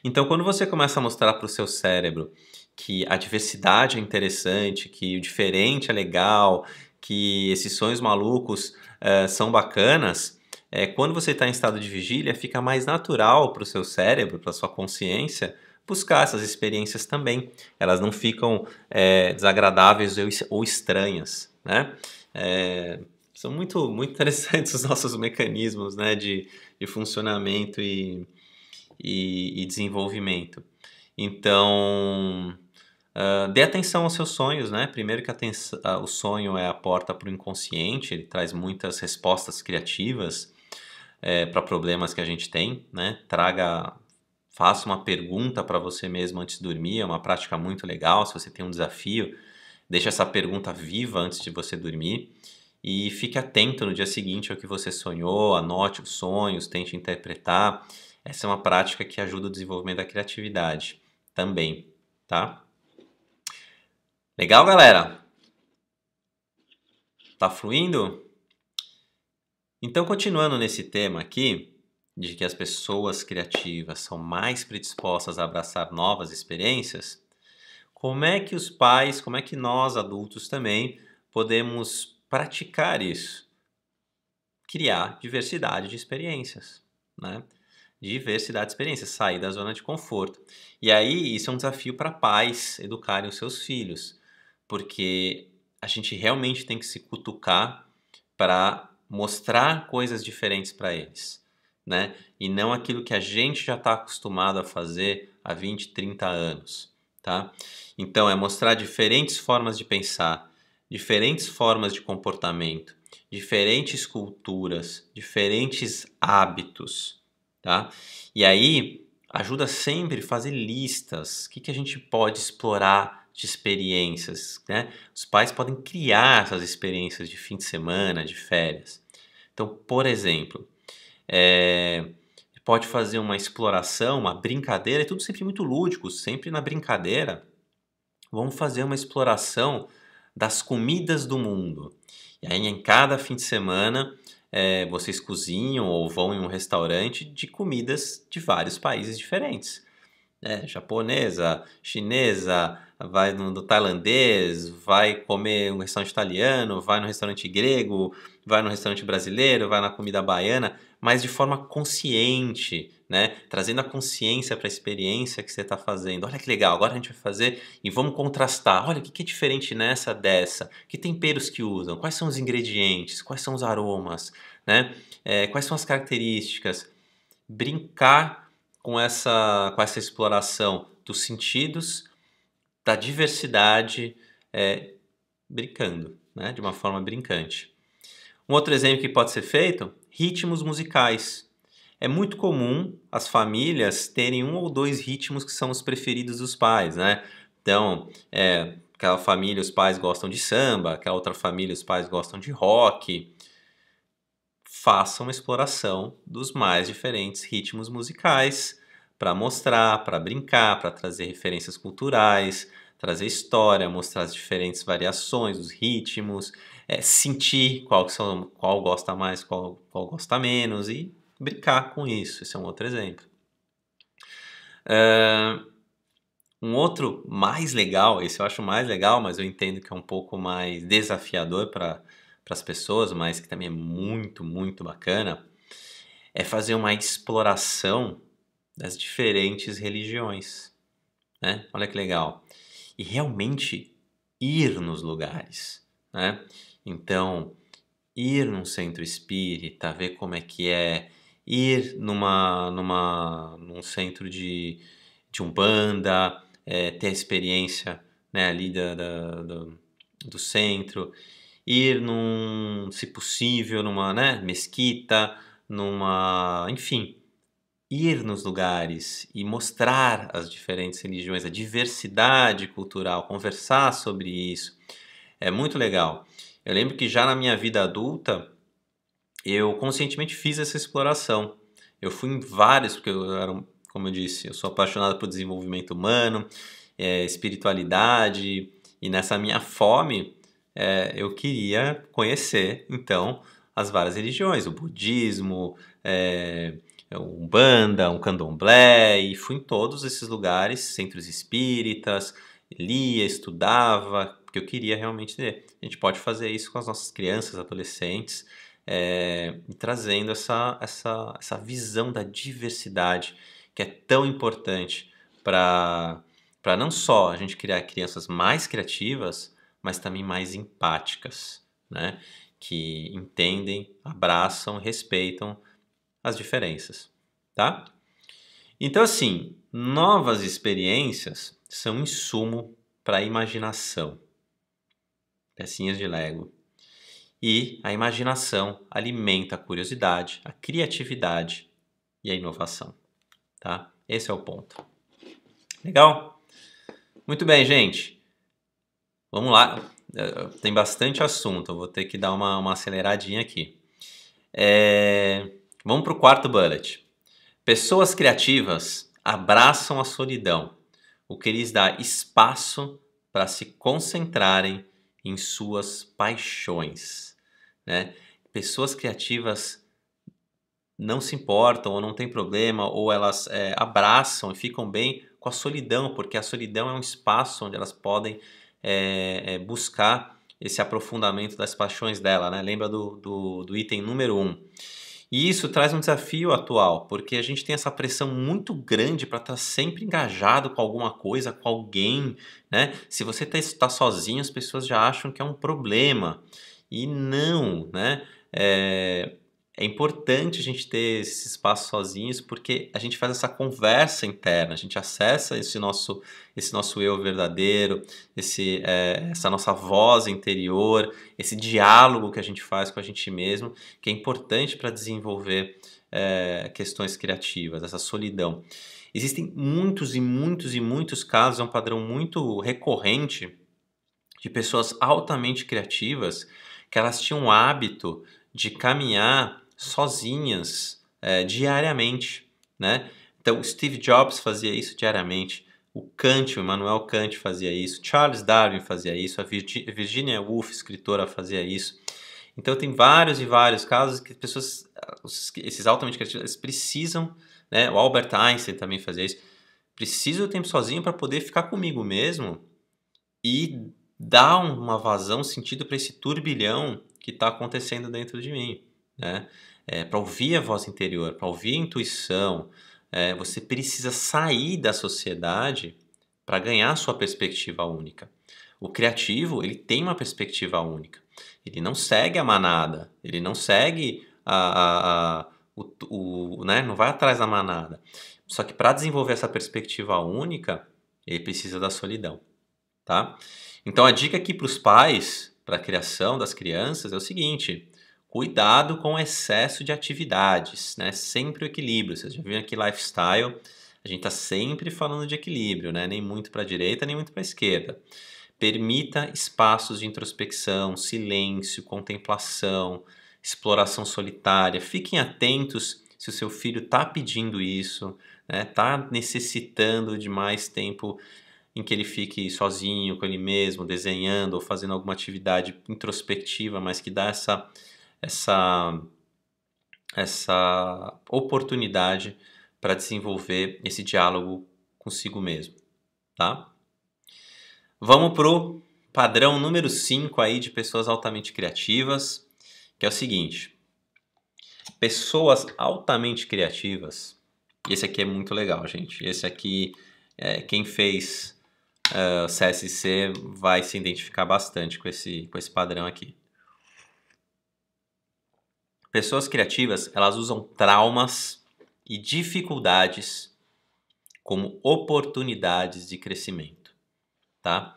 Então, quando você começa a mostrar para o seu cérebro que a diversidade é interessante, que o diferente é legal, que esses sonhos malucos uh, são bacanas, é, quando você está em estado de vigília, fica mais natural para o seu cérebro, para sua consciência, buscar essas experiências também. Elas não ficam é, desagradáveis ou estranhas, né? É, são muito, muito interessantes os nossos mecanismos né, de, de funcionamento e, e, e desenvolvimento. Então, uh, dê atenção aos seus sonhos, né? Primeiro que atenção, uh, o sonho é a porta para o inconsciente, ele traz muitas respostas criativas, é, para problemas que a gente tem, né? Traga, faça uma pergunta para você mesmo antes de dormir, é uma prática muito legal. Se você tem um desafio, deixe essa pergunta viva antes de você dormir e fique atento no dia seguinte ao que você sonhou, anote os sonhos, tente interpretar. Essa é uma prática que ajuda o desenvolvimento da criatividade também, tá? Legal, galera? Tá fluindo? Então, continuando nesse tema aqui, de que as pessoas criativas são mais predispostas a abraçar novas experiências, como é que os pais, como é que nós adultos também podemos praticar isso? Criar diversidade de experiências, né? Diversidade de experiências, sair da zona de conforto. E aí, isso é um desafio para pais educarem os seus filhos, porque a gente realmente tem que se cutucar para mostrar coisas diferentes para eles, né? E não aquilo que a gente já está acostumado a fazer há 20, 30 anos, tá? Então, é mostrar diferentes formas de pensar, diferentes formas de comportamento, diferentes culturas, diferentes hábitos, tá? E aí, ajuda sempre fazer listas, o que, que a gente pode explorar de experiências, né? Os pais podem criar essas experiências de fim de semana, de férias. Então, por exemplo, é, pode fazer uma exploração, uma brincadeira, é tudo sempre muito lúdico, sempre na brincadeira. Vamos fazer uma exploração das comidas do mundo. E aí, em cada fim de semana, é, vocês cozinham ou vão em um restaurante de comidas de vários países diferentes. É, japonesa, chinesa, vai no, no, tailandês, vai comer um restaurante italiano, vai no restaurante grego, vai no restaurante brasileiro, vai na comida baiana, mas de forma consciente, né? Trazendo a consciência para a experiência que você está fazendo. Olha que legal, agora a gente vai fazer e vamos contrastar. Olha o que, que é diferente nessa dessa, que temperos que usam, quais são os ingredientes, quais são os aromas, né? É, quais são as características. Brincar com essa, com essa exploração dos sentidos da diversidade é, brincando, né? de uma forma brincante. Um outro exemplo que pode ser feito: ritmos musicais. É muito comum as famílias terem um ou dois ritmos que são os preferidos dos pais, né? Então, é, aquela família os pais gostam de samba, aquela outra família os pais gostam de rock. Façam uma exploração dos mais diferentes ritmos musicais para mostrar, para brincar, para trazer referências culturais, trazer história, mostrar as diferentes variações, os ritmos, é, sentir qual, são, qual gosta mais, qual, qual gosta menos e brincar com isso. Esse é um outro exemplo. Uh, um outro mais legal, esse eu acho mais legal, mas eu entendo que é um pouco mais desafiador para as pessoas, mas que também é muito, muito bacana, é fazer uma exploração das diferentes religiões. Né? Olha que legal. E realmente ir nos lugares. Né? Então, ir num centro espírita, ver como é que é, ir numa, numa, num centro de, de umbanda, é, ter a experiência né, ali da, da, do, do centro, ir num, se possível, numa né, mesquita, numa, enfim, ir nos lugares e mostrar as diferentes religiões, a diversidade cultural, conversar sobre isso. É muito legal. Eu lembro que já na minha vida adulta, eu conscientemente fiz essa exploração. Eu fui em vários, porque eu era, como eu disse, eu sou apaixonado por desenvolvimento humano, é, espiritualidade, e nessa minha fome é, eu queria conhecer, então, as várias religiões, o budismo, é, é um banda, um candomblé, e fui em todos esses lugares, centros espíritas, lia, estudava, porque eu queria realmente ler. A gente pode fazer isso com as nossas crianças, adolescentes, é, trazendo essa, essa, essa visão da diversidade que é tão importante para não só a gente criar crianças mais criativas, mas também mais empáticas, né? que entendem, abraçam, respeitam as diferenças, tá? Então, assim, novas experiências são insumo para a imaginação, pecinhas de Lego. E a imaginação alimenta a curiosidade, a criatividade e a inovação, tá? Esse é o ponto. Legal? Muito bem, gente. Vamos lá. Tem bastante assunto, eu vou ter que dar uma, uma aceleradinha aqui. É... Vamos para o quarto bullet. Pessoas criativas abraçam a solidão, o que lhes dá espaço para se concentrarem em suas paixões. Né? Pessoas criativas não se importam ou não tem problema ou elas é, abraçam e ficam bem com a solidão, porque a solidão é um espaço onde elas podem é, é, buscar esse aprofundamento das paixões dela. Né? Lembra do, do, do item número 1. Um. E isso traz um desafio atual, porque a gente tem essa pressão muito grande para estar tá sempre engajado com alguma coisa, com alguém, né? Se você está tá sozinho, as pessoas já acham que é um problema. E não, né? É, é importante a gente ter esse espaço sozinhos, porque a gente faz essa conversa interna, a gente acessa esse nosso, esse nosso eu verdadeiro, esse, é, essa nossa voz interior, esse diálogo que a gente faz com a gente mesmo, que é importante para desenvolver é, questões criativas, essa solidão. Existem muitos e muitos e muitos casos, é um padrão muito recorrente de pessoas altamente criativas que elas tinham o hábito de caminhar sozinhas é, diariamente, né? Então, Steve Jobs fazia isso diariamente, o Kant, o Immanuel Kant fazia isso, Charles Darwin fazia isso, a Virginia Woolf, escritora, fazia isso. Então, tem vários e vários casos que pessoas, esses altamente criativos, precisam, né? O Albert Einstein também fazia isso. Preciso do tempo sozinho para poder ficar comigo mesmo e dar uma vazão, sentido para esse turbilhão que está acontecendo dentro de mim né? É, para ouvir a voz interior, para ouvir a intuição, é, você precisa sair da sociedade para ganhar a sua perspectiva única. O criativo ele tem uma perspectiva única. Ele não segue a manada, ele não segue a, a, a o, o, né? não vai atrás da manada. Só que para desenvolver essa perspectiva única, ele precisa da solidão, tá? Então a dica aqui para os pais, para a criação das crianças é o seguinte: Cuidado com o excesso de atividades, né? Sempre o equilíbrio. Vocês já viram aqui lifestyle, a gente está sempre falando de equilíbrio, né? Nem muito para a direita, nem muito para a esquerda. Permita espaços de introspecção, silêncio, contemplação, exploração solitária. Fiquem atentos se o seu filho está pedindo isso, está né? Tá necessitando de mais tempo em que ele fique sozinho com ele mesmo, desenhando ou fazendo alguma atividade introspectiva, mas que dá essa essa, essa oportunidade para desenvolver esse diálogo consigo mesmo, tá? Vamos pro padrão número 5 aí de pessoas altamente criativas, que é o seguinte: pessoas altamente criativas. Esse aqui é muito legal, gente. Esse aqui, é, quem fez uh, é, CSC vai se identificar bastante com esse, com esse padrão aqui. Pessoas criativas, elas usam traumas e dificuldades como oportunidades de crescimento, tá?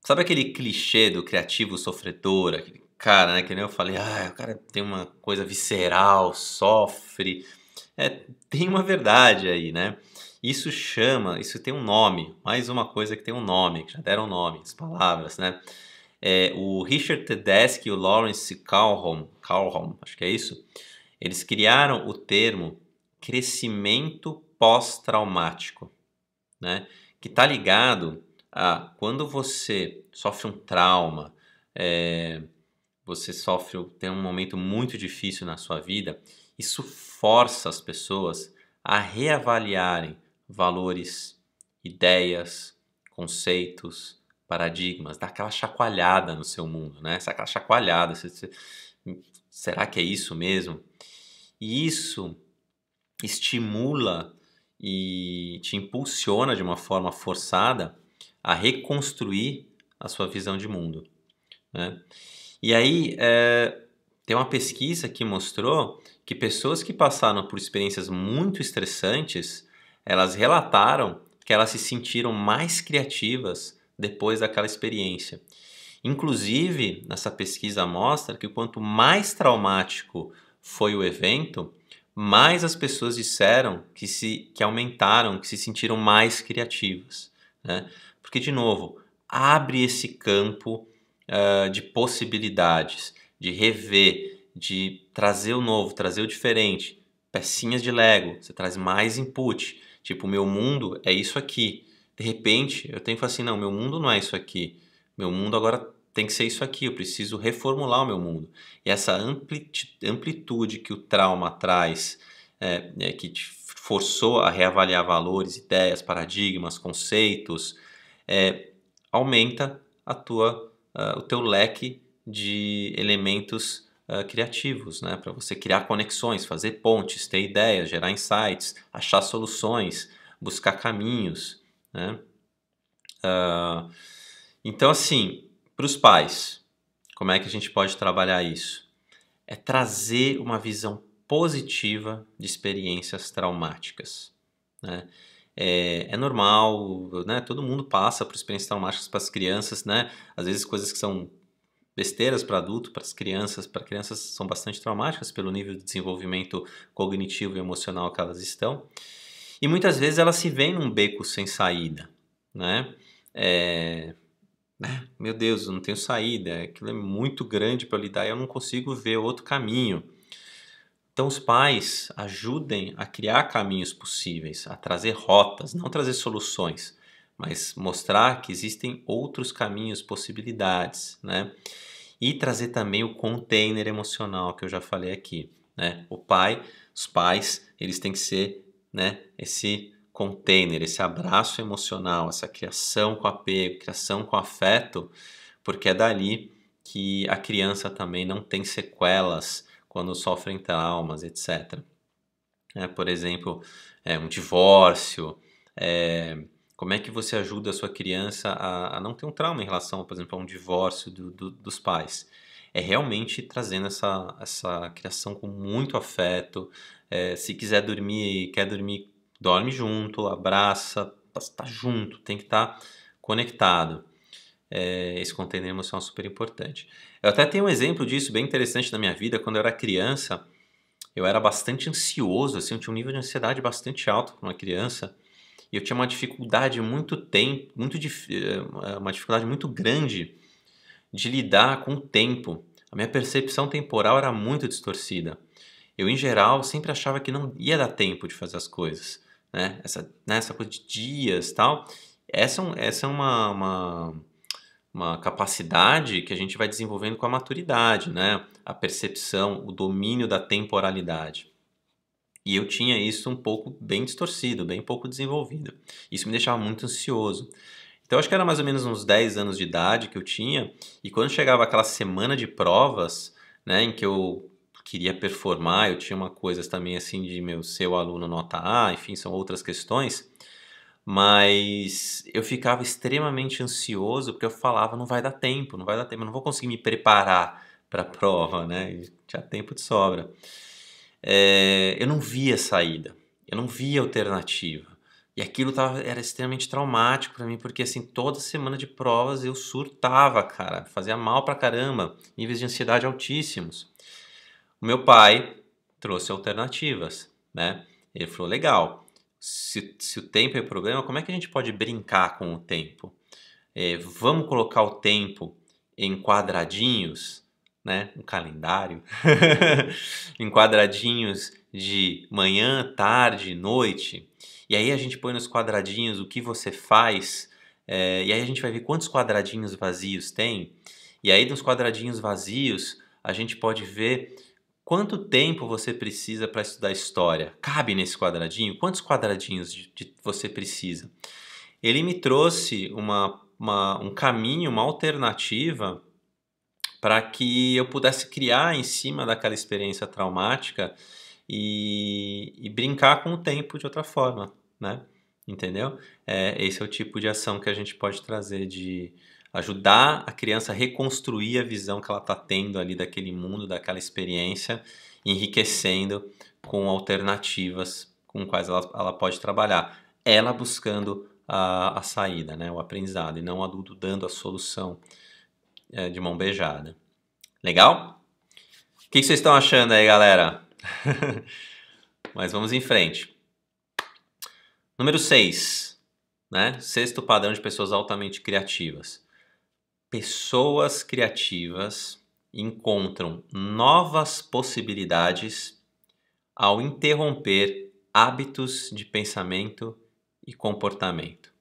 Sabe aquele clichê do criativo sofredor, aquele cara, né, que nem eu falei, ah, o cara tem uma coisa visceral, sofre. É, tem uma verdade aí, né? Isso chama, isso tem um nome, mais uma coisa que tem um nome, que já deram nome, as palavras, né? é, o Richard Tedeschi e o Lawrence Calhoun, Calhoun, acho que é isso, eles criaram o termo crescimento pós-traumático, né? que está ligado a quando você sofre um trauma, é, você sofre, tem um momento muito difícil na sua vida, isso força as pessoas a reavaliarem valores, ideias, conceitos, paradigmas, dá aquela chacoalhada no seu mundo, né? Essa aquela chacoalhada, você, você, será que é isso mesmo? E isso estimula e te impulsiona de uma forma forçada a reconstruir a sua visão de mundo. Né? E aí é, tem uma pesquisa que mostrou que pessoas que passaram por experiências muito estressantes, elas relataram que elas se sentiram mais criativas depois daquela experiência. Inclusive, nessa pesquisa mostra que quanto mais traumático foi o evento, mais as pessoas disseram que se que aumentaram, que se sentiram mais criativas, né? Porque de novo abre esse campo uh, de possibilidades, de rever, de trazer o novo, trazer o diferente, pecinhas de Lego, você traz mais input, tipo meu mundo é isso aqui, de repente eu tenho que falar assim: não, meu mundo não é isso aqui. Meu mundo agora tem que ser isso aqui. Eu preciso reformular o meu mundo. E essa amplitude que o trauma traz, é, é, que te forçou a reavaliar valores, ideias, paradigmas, conceitos, é, aumenta a tua, uh, o teu leque de elementos uh, criativos, né? para você criar conexões, fazer pontes, ter ideias, gerar insights, achar soluções, buscar caminhos. Né? Uh, então, assim, para os pais, como é que a gente pode trabalhar isso? É trazer uma visão positiva de experiências traumáticas. Né? É, é, normal, né? Todo mundo passa por experiências traumáticas para as crianças, né? Às vezes coisas que são besteiras para adulto, para as crianças, para crianças são bastante traumáticas pelo nível de desenvolvimento cognitivo e emocional que elas estão. E muitas vezes ela se vê num beco sem saída, né? É... Né? Meu Deus, eu não tenho saída, aquilo é muito grande para lidar e eu não consigo ver outro caminho. Então, os pais ajudem a criar caminhos possíveis, a trazer rotas, não trazer soluções, mas mostrar que existem outros caminhos, possibilidades, né? E trazer também o container emocional que eu já falei aqui, né? O pai, os pais, eles têm que ser né, esse container, esse abraço emocional, essa criação com apego, criação com afeto, porque é dali que a criança também não tem sequelas quando sofrem traumas, etc. É, por exemplo, é, um divórcio, é, como é que você ajuda a sua criança a, a, não ter um trauma em relação, por exemplo, a um divórcio do, do, dos pais? É realmente trazendo essa, essa criação com muito afeto, é, se quiser dormir, quer dormir, dorme junto, abraça, tá, tá junto, tem que estar tá conectado. É, esse container emocional é super importante. Eu até tenho um exemplo disso bem interessante na minha vida. Quando eu era criança, eu era bastante ansioso, assim, eu tinha um nível de ansiedade bastante alto para uma criança. E eu tinha uma dificuldade muito tempo, muito dif... É, uma dificuldade muito grande de lidar com o tempo. A minha percepção temporal era muito distorcida. Eu, em geral, sempre achava que não ia dar tempo de fazer as coisas, né? Essa, né, essa coisa de dias tal. Essa, é essa é uma, uma, uma capacidade que a gente vai desenvolvendo com a maturidade, né? A percepção, o domínio da temporalidade. E eu tinha isso um pouco bem distorcido, bem pouco desenvolvido. Isso me deixava muito ansioso. Então acho que era mais ou menos uns 10 anos de idade que eu tinha, e quando chegava aquela semana de provas, né, em que eu queria performar, eu tinha uma coisa também assim de meu ser aluno nota A, enfim, são outras questões, mas eu ficava extremamente ansioso porque eu falava, não vai dar tempo, não vai dar tempo, não vou conseguir me preparar para a prova, né? E tinha tempo de sobra. É, eu não via saída, eu não via alternativa. E aquilo tava, era extremamente traumático para mim, porque assim, toda semana de provas eu surtava, cara, fazia mal pra caramba, níveis de ansiedade altíssimos. O meu pai trouxe alternativas, né? Ele falou: legal, se, se o tempo é problema, como é que a gente pode brincar com o tempo? É, vamos colocar o tempo em quadradinhos, né? Um calendário, em quadradinhos de manhã, tarde, noite. E aí a gente põe nos quadradinhos o que você faz, é, e aí a gente vai ver quantos quadradinhos vazios tem. E aí nos quadradinhos vazios a gente pode ver Quanto tempo você precisa para estudar história? Cabe nesse quadradinho? Quantos quadradinhos de, de, você precisa? Ele me trouxe uma, uma, um caminho, uma alternativa para que eu pudesse criar em cima daquela experiência traumática e, e brincar com o tempo de outra forma, né? Entendeu? É, esse é o tipo de ação que a gente pode trazer de, ajudar a criança a reconstruir a visão que ela está tendo ali daquele mundo, daquela experiência, enriquecendo com alternativas com quais ela, ela pode trabalhar. Ela buscando a, a saída, né, o aprendizado, e não o adulto dando a solução é, de mão beijada. Legal? O que, que vocês estão achando aí, galera? Mas vamos em frente. Número 6, né? Sexto padrão de pessoas altamente criativas pessoas criativas encontram novas possibilidades ao interromper hábitos de pensamento e comportamento.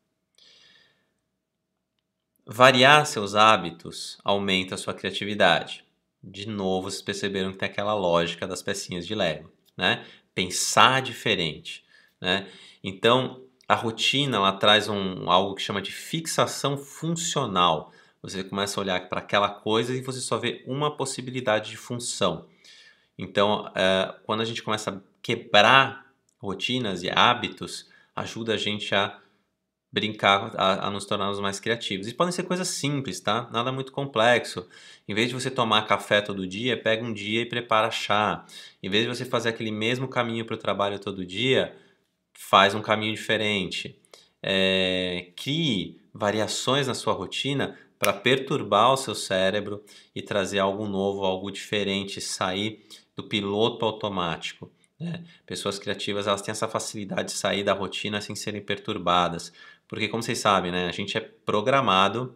Variar seus hábitos aumenta sua criatividade. De novo, vocês perceberam que tem aquela lógica das pecinhas de Lego, né? Pensar diferente, né? Então, a rotina ela traz um, algo que chama de fixação funcional você começa a olhar para aquela coisa e você só vê uma possibilidade de função. Então, é, quando a gente começa a quebrar rotinas e hábitos, ajuda a gente a brincar, a, a, nos tornarmos mais criativos. E podem ser coisas simples, tá? Nada muito complexo. Em vez de você tomar café todo dia, pega um dia e prepara chá. Em vez de você fazer aquele mesmo caminho para o trabalho todo dia, faz um caminho diferente. É, crie variações na sua rotina para perturbar o seu cérebro e trazer algo novo, algo diferente, sair do piloto automático. Né? Pessoas criativas elas têm essa facilidade de sair da rotina sem serem perturbadas, porque como vocês sabem, né, a gente é programado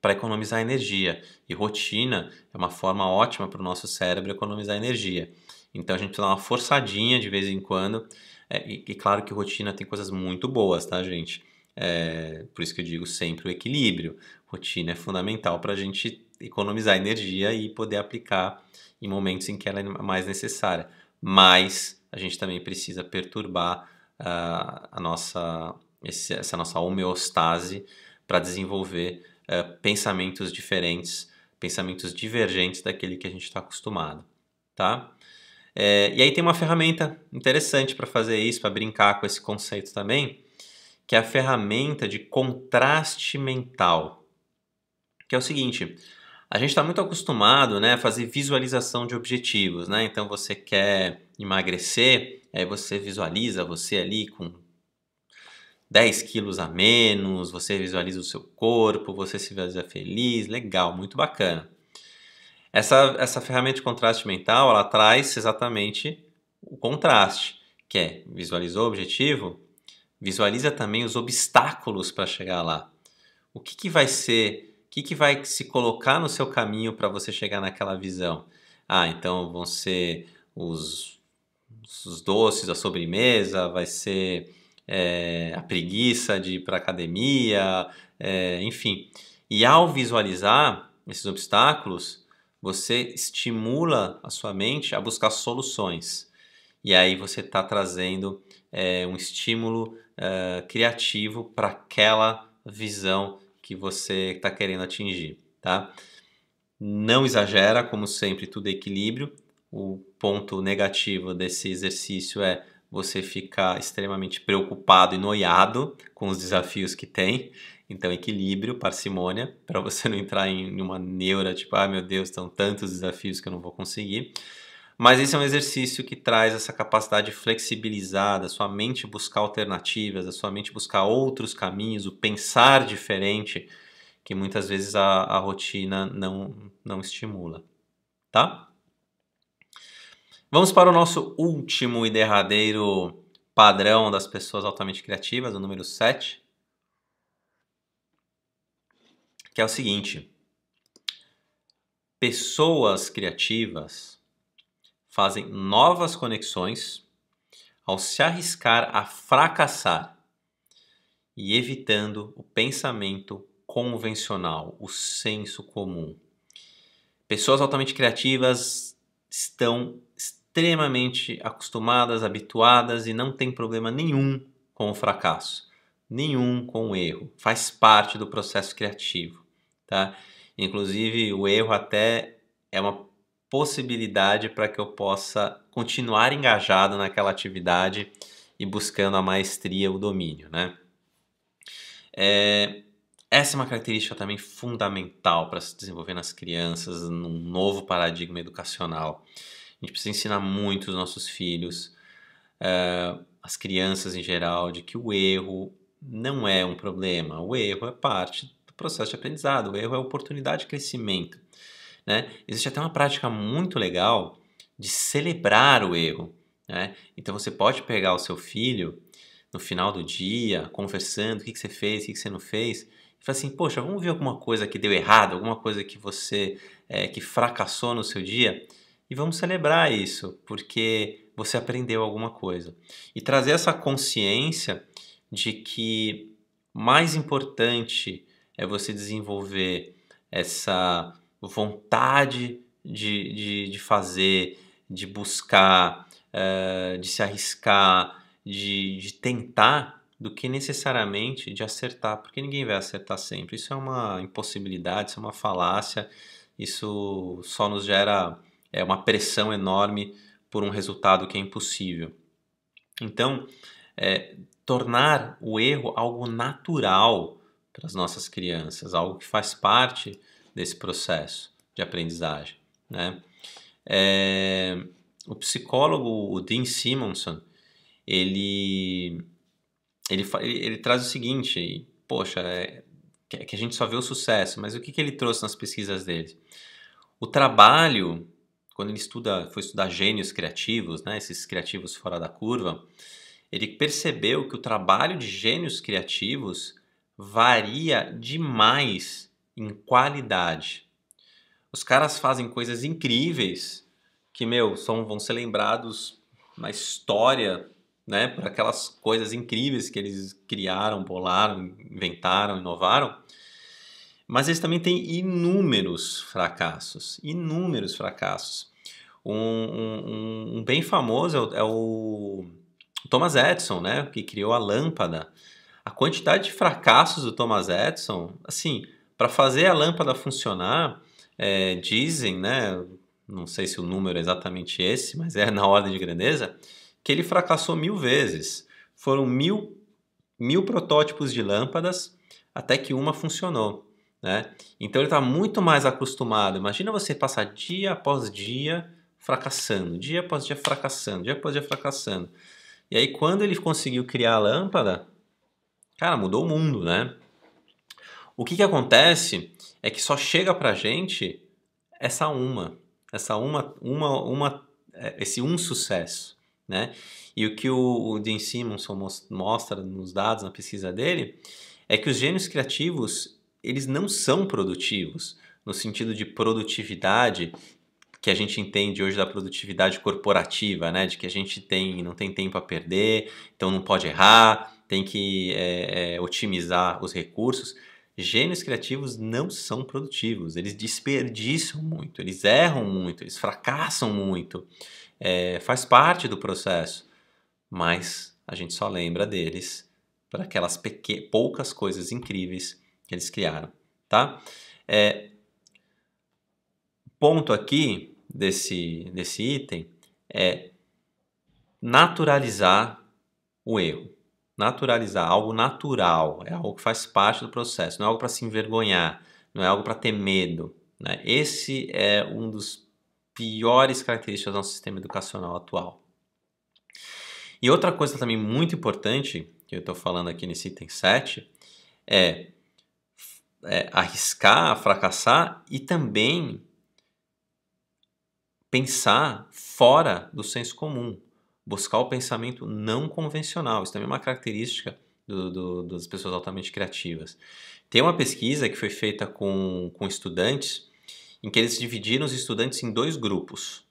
para economizar energia e rotina é uma forma ótima para o nosso cérebro economizar energia. Então a gente precisa dar uma forçadinha de vez em quando. É, e, e, claro que rotina tem coisas muito boas, tá, gente? É, por isso que eu digo sempre o equilíbrio. Rotina é fundamental para a gente economizar energia e poder aplicar em momentos em que ela é mais necessária. Mas a gente também precisa perturbar uh, a nossa, esse, essa nossa homeostase para desenvolver uh, pensamentos diferentes, pensamentos divergentes daquele que a gente está acostumado, tá? É, e aí tem uma ferramenta interessante para fazer isso, para brincar com esse conceito também, que é a ferramenta de contraste mental, que é o seguinte: a gente está muito acostumado né, a fazer visualização de objetivos, né? Então você quer emagrecer, aí você visualiza você ali com 10 quilos a menos, você visualiza o seu corpo, você se visualiza feliz, legal, muito bacana. Essa, essa ferramenta de contraste mental, ela traz exatamente o contraste, que é visualizou o objetivo, Visualiza também os obstáculos para chegar lá. O que, que vai ser, o que, que vai se colocar no seu caminho para você chegar naquela visão? Ah, então vão ser os, os doces, a sobremesa, vai ser é, a preguiça de ir para academia, é, enfim. E ao visualizar esses obstáculos, você estimula a sua mente a buscar soluções e aí você está trazendo é, um estímulo é, criativo para aquela visão que você está querendo atingir, tá? Não exagera, como sempre, tudo é equilíbrio. O ponto negativo desse exercício é você ficar extremamente preocupado e noiado com os desafios que tem. Então, equilíbrio, parcimônia, para você não entrar em uma neura, tipo, ah, meu Deus, estão tantos desafios que eu não vou conseguir. Mas esse é um exercício que traz essa capacidade flexibilizada, a sua mente buscar alternativas, a sua mente buscar outros caminhos, o pensar diferente, que muitas vezes a, a rotina não, não estimula. Tá? Vamos para o nosso último e derradeiro padrão das pessoas altamente criativas, o número 7, que é o seguinte: pessoas criativas fazem novas conexões ao se arriscar a fracassar e evitando o pensamento convencional, o senso comum. Pessoas altamente criativas estão extremamente acostumadas, habituadas e não tem problema nenhum com o fracasso, nenhum com o erro. Faz parte do processo criativo, tá? Inclusive, o erro até é uma possibilidade para que eu possa continuar engajado naquela atividade e buscando a maestria, o domínio, né? É, essa é uma característica também fundamental para se desenvolver nas crianças, num novo paradigma educacional. A gente precisa ensinar muito os nossos filhos, é, as crianças em geral, de que o erro não é um problema, o erro é parte do processo de aprendizado, o erro é oportunidade de crescimento. Né? Existe até uma prática muito legal de celebrar o erro. Né? Então você pode pegar o seu filho no final do dia, conversando, o que, que você fez, o que, que você não fez, e falar assim, poxa, vamos ver alguma coisa que deu errado, alguma coisa que você é, que fracassou no seu dia, e vamos celebrar isso, porque você aprendeu alguma coisa. E trazer essa consciência de que mais importante é você desenvolver essa vontade de, de, de fazer, de buscar, uh, de se arriscar, de, de tentar, do que necessariamente de acertar, porque ninguém vai acertar sempre. Isso é uma impossibilidade, isso é uma falácia, isso só nos gera é, uma pressão enorme por um resultado que é impossível. Então, é, tornar o erro algo natural para as nossas crianças, algo que faz parte desse processo de aprendizagem. Né? É, o psicólogo, o Dean Simonson, ele, ele, ele traz o seguinte, poxa, é, que a gente só vê o sucesso, mas o que, que ele trouxe nas pesquisas dele? O trabalho, quando ele estuda, foi estudar gênios criativos, né, esses criativos fora da curva, ele percebeu que o trabalho de gênios criativos varia demais em qualidade. Os caras fazem coisas incríveis que, meu, são, vão ser lembrados na história, né, por aquelas coisas incríveis que eles criaram, bolaram, inventaram, inovaram. Mas eles também têm inúmeros fracassos, inúmeros fracassos. Um, um, um bem famoso é o, é o Thomas Edison, né, que criou a lâmpada. A quantidade de fracassos do Thomas Edison, assim, para fazer a lâmpada funcionar, é, dizem, né, não sei se o número é exatamente esse, mas é na ordem de grandeza, que ele fracassou mil vezes. Foram mil, mil protótipos de lâmpadas até que uma funcionou. Né? Então ele está muito mais acostumado. Imagina você passar dia após dia fracassando, dia após dia fracassando, dia após dia fracassando. E aí quando ele conseguiu criar a lâmpada, cara, mudou o mundo, né? O que, que acontece é que só chega para a gente essa uma, essa uma, uma, uma, é, esse um sucesso, né? E o que o, Dean Simonson mostra nos dados, na pesquisa dele, é que os gênios criativos, eles não são produtivos, no sentido de produtividade que a gente entende hoje da produtividade corporativa, né? De que a gente tem, não tem tempo a perder, então não pode errar, tem que é, é, otimizar os recursos gênios criativos não são produtivos, eles desperdiçam muito, eles erram muito, eles fracassam muito, é, faz parte do processo, mas a gente só lembra deles para aquelas poucas coisas incríveis que eles criaram, tá? É, ponto aqui desse, desse item é naturalizar o erro naturalizar, algo natural, é algo que faz parte do processo, não é algo para se envergonhar, não é algo para ter medo. Né? Esse é um dos piores características do nosso sistema educacional atual. E outra coisa também muito importante, que eu estou falando aqui nesse item 7, é, é arriscar, fracassar e também pensar fora do senso comum buscar o pensamento não convencional. Isso também é uma característica do, do, das pessoas altamente criativas. Tem uma pesquisa que foi feita com, com estudantes, em que eles dividiram os estudantes em dois grupos.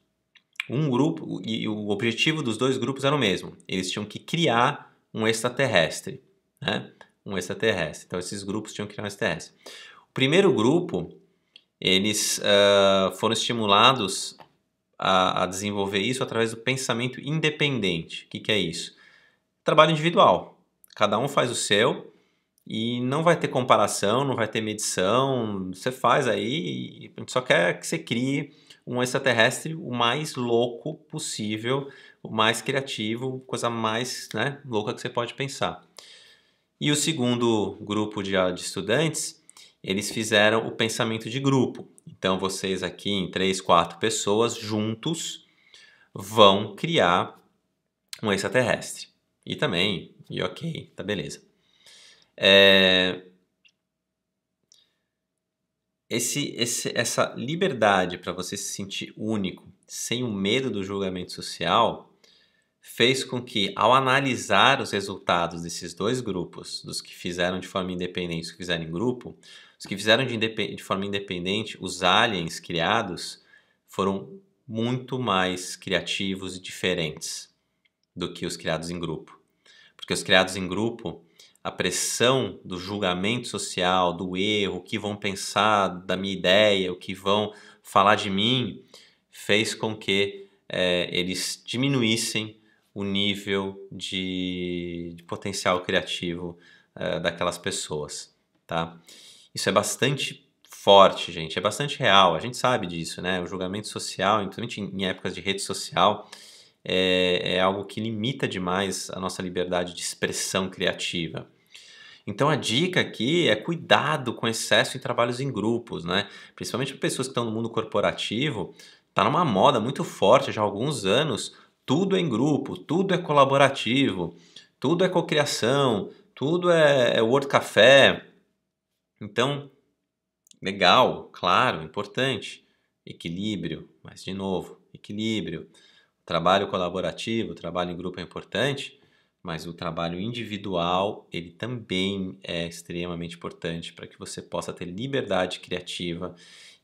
Um grupo, e o objetivo dos dois grupos era o mesmo: eles tinham que criar um extraterrestre. Né? Um extraterrestre. Então, esses grupos tinham que criar um extraterrestre. O primeiro grupo, eles uh, foram estimulados a, a desenvolver isso através do pensamento independente. O que, que é isso? Trabalho individual. Cada um faz o seu e não vai ter comparação, não vai ter medição. Você faz aí, a gente só quer que você crie um extraterrestre o mais louco possível, o mais criativo, coisa mais né, louca que você pode pensar. E o segundo grupo de, de estudantes eles fizeram o pensamento de grupo. Então, vocês aqui em três, quatro pessoas, juntos, vão criar um extraterrestre. E também, e ok, tá beleza. É... Esse, esse, essa liberdade para você se sentir único, sem o medo do julgamento social, fez com que, ao analisar os resultados desses dois grupos, dos que fizeram de forma independente e os que fizeram em grupo, os que fizeram de, de forma independente, os aliens criados, foram muito mais criativos e diferentes do que os criados em grupo. Porque os criados em grupo, a pressão do julgamento social, do erro, o que vão pensar da minha ideia, o que vão falar de mim, fez com que é, eles diminuíssem o nível de, de potencial criativo é, daquelas pessoas, tá? Isso é bastante forte, gente, é bastante real, a gente sabe disso, né? O julgamento social, principalmente em épocas de rede social, é, é algo que limita demais a nossa liberdade de expressão criativa. Então a dica aqui é cuidado com excesso em trabalhos em grupos, né? Principalmente para pessoas que estão no mundo corporativo, tá numa moda muito forte já há alguns anos, tudo é em grupo, tudo é colaborativo, tudo é cocriação, tudo é, é Café, então, legal, claro, importante. Equilíbrio, mas de novo, equilíbrio. O trabalho colaborativo, o trabalho em grupo é importante, mas o trabalho individual, ele também é extremamente importante para que você possa ter liberdade criativa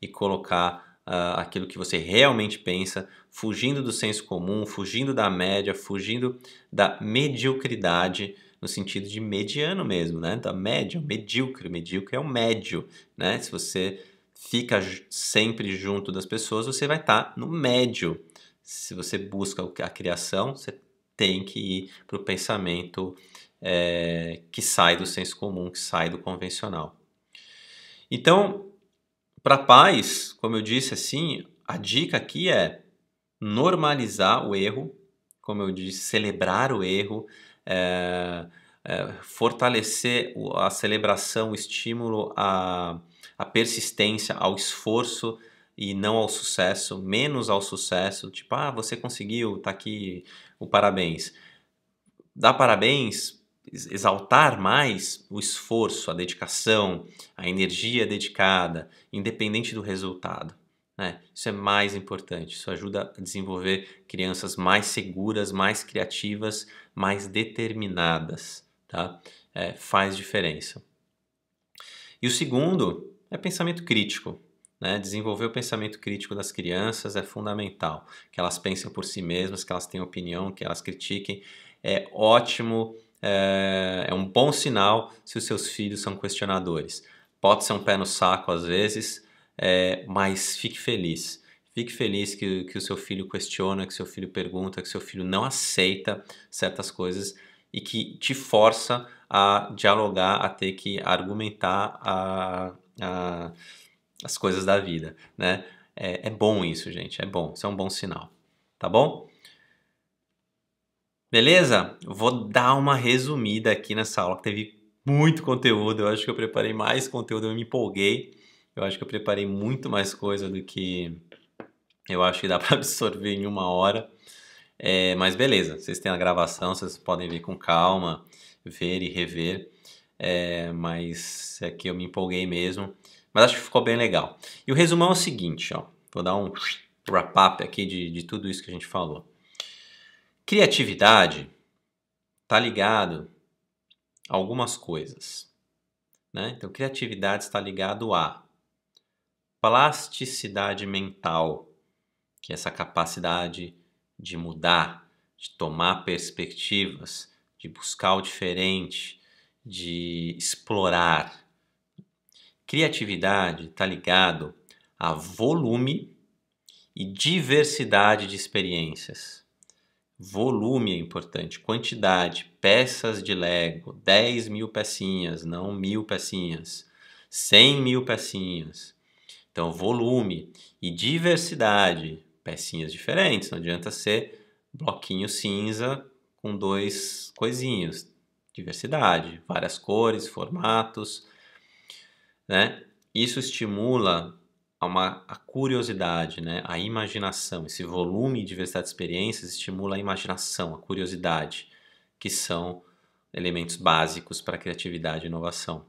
e colocar uh, aquilo que você realmente pensa, fugindo do senso comum, fugindo da média, fugindo da mediocridade no sentido de mediano mesmo, né? Da então, média, medíocre. Medíocre é o médio, né? Se você fica sempre junto das pessoas, você vai estar tá no médio. Se você busca a criação, você tem que ir para o pensamento é, que sai do senso comum, que sai do convencional. Então, para pais, como eu disse assim, a dica aqui é normalizar o erro, como eu disse, celebrar o erro, é, é, fortalecer a celebração, o estímulo à, persistência, ao esforço e não ao sucesso, menos ao sucesso, tipo, ah, você conseguiu, tá aqui o parabéns. Dar parabéns, exaltar mais o esforço, a dedicação, a energia dedicada, independente do resultado. Né? Isso é mais importante. Isso ajuda a desenvolver crianças mais seguras, mais criativas, mais determinadas. Tá? É, faz diferença. E o segundo é pensamento crítico. Né? Desenvolver o pensamento crítico das crianças é fundamental. Que elas pensem por si mesmas, que elas tenham opinião, que elas critiquem. É ótimo, é, é um bom sinal se os seus filhos são questionadores. Pode ser um pé no saco às vezes, é, mas fique feliz. Fique feliz que, que o seu filho questiona, que seu filho pergunta, que seu filho não aceita certas coisas e que te força a dialogar, a ter que argumentar a, a, as coisas da vida, né? É, é bom isso, gente, é bom, isso é um bom sinal, tá bom? Beleza? Vou dar uma resumida aqui nessa aula, que teve muito conteúdo, eu acho que eu preparei mais conteúdo, eu me empolguei. Eu acho que eu preparei muito mais coisa do que eu acho que dá para absorver em uma hora. É, mas beleza, vocês têm a gravação, vocês podem ver com calma, ver e rever. É, mas aqui é eu me empolguei mesmo. Mas acho que ficou bem legal. E o resumão é o seguinte, ó. Vou dar um wrap-up aqui de, de tudo isso que a gente falou. Criatividade está ligado a algumas coisas. Né? Então, criatividade está ligado a plasticidade mental, que é essa capacidade de mudar, de tomar perspectivas, de buscar o diferente, de explorar. Criatividade está ligado a volume e diversidade de experiências. Volume é importante, quantidade, peças de Lego, 10 mil pecinhas, não mil pecinhas, 100 mil pecinhas. Então, volume e diversidade, pecinhas diferentes, não adianta ser bloquinho cinza com dois coisinhos. Diversidade, várias cores, formatos, né? Isso estimula a uma, a curiosidade, né? a imaginação. Esse volume e diversidade de experiências estimula a imaginação, a curiosidade, que são elementos básicos para criatividade e inovação.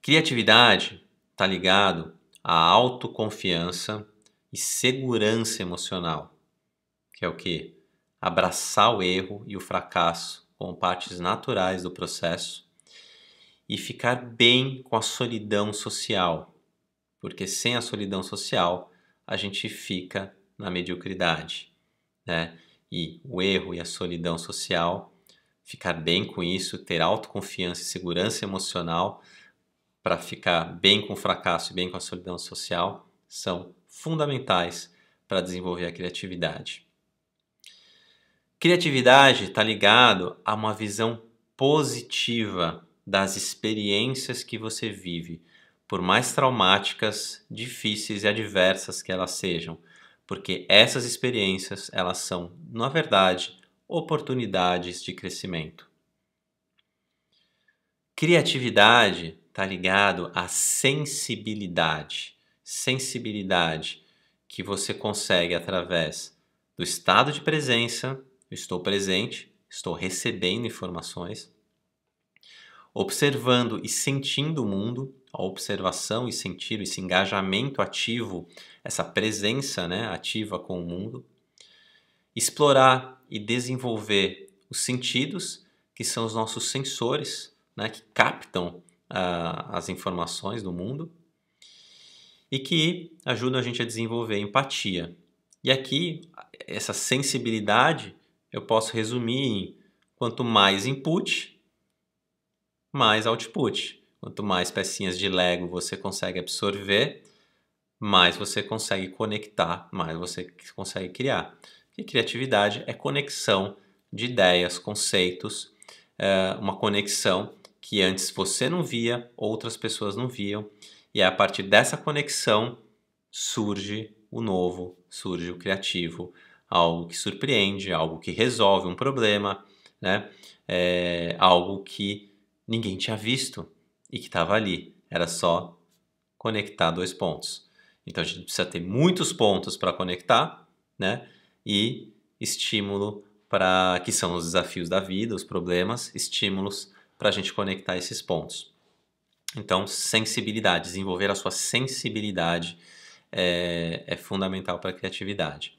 Criatividade está ligado à autoconfiança e segurança emocional, que é o que? Abraçar o erro e o fracasso como partes naturais do processo e ficar bem com a solidão social, porque sem a solidão social a gente fica na mediocridade, né? E o erro e a solidão social, ficar bem com isso, ter autoconfiança e segurança emocional para ficar bem com o fracasso e bem com a solidão social são fundamentais para desenvolver a criatividade. Criatividade está ligado a uma visão positiva das experiências que você vive, por mais traumáticas, difíceis e adversas que elas sejam, porque essas experiências elas são, na verdade, oportunidades de crescimento. Criatividade está ligado à sensibilidade. Sensibilidade que você consegue através do estado de presença, eu estou presente, estou recebendo informações, observando e sentindo o mundo, a observação e sentir esse engajamento ativo, essa presença né, ativa com o mundo, explorar e desenvolver os sentidos, que são os nossos sensores, né, que captam uh, as informações do mundo e que ajudam a gente a desenvolver empatia. E aqui, essa sensibilidade eu posso resumir em quanto mais input, mais output. Quanto mais pecinhas de Lego você consegue absorver, mais você consegue conectar, mais você consegue criar. E criatividade é conexão de ideias, conceitos, eh, uma conexão que antes você não via, outras pessoas não viam, e a partir dessa conexão surge o novo, surge o criativo, algo que surpreende, algo que resolve um problema, né? É, algo que ninguém tinha visto e que estava ali, era só conectar dois pontos. Então a gente precisa ter muitos pontos para conectar, né? E estímulo para que são os desafios da vida, os problemas, estímulos para a gente conectar esses pontos. Então, sensibilidade, desenvolver a sua sensibilidade é, é fundamental para a criatividade.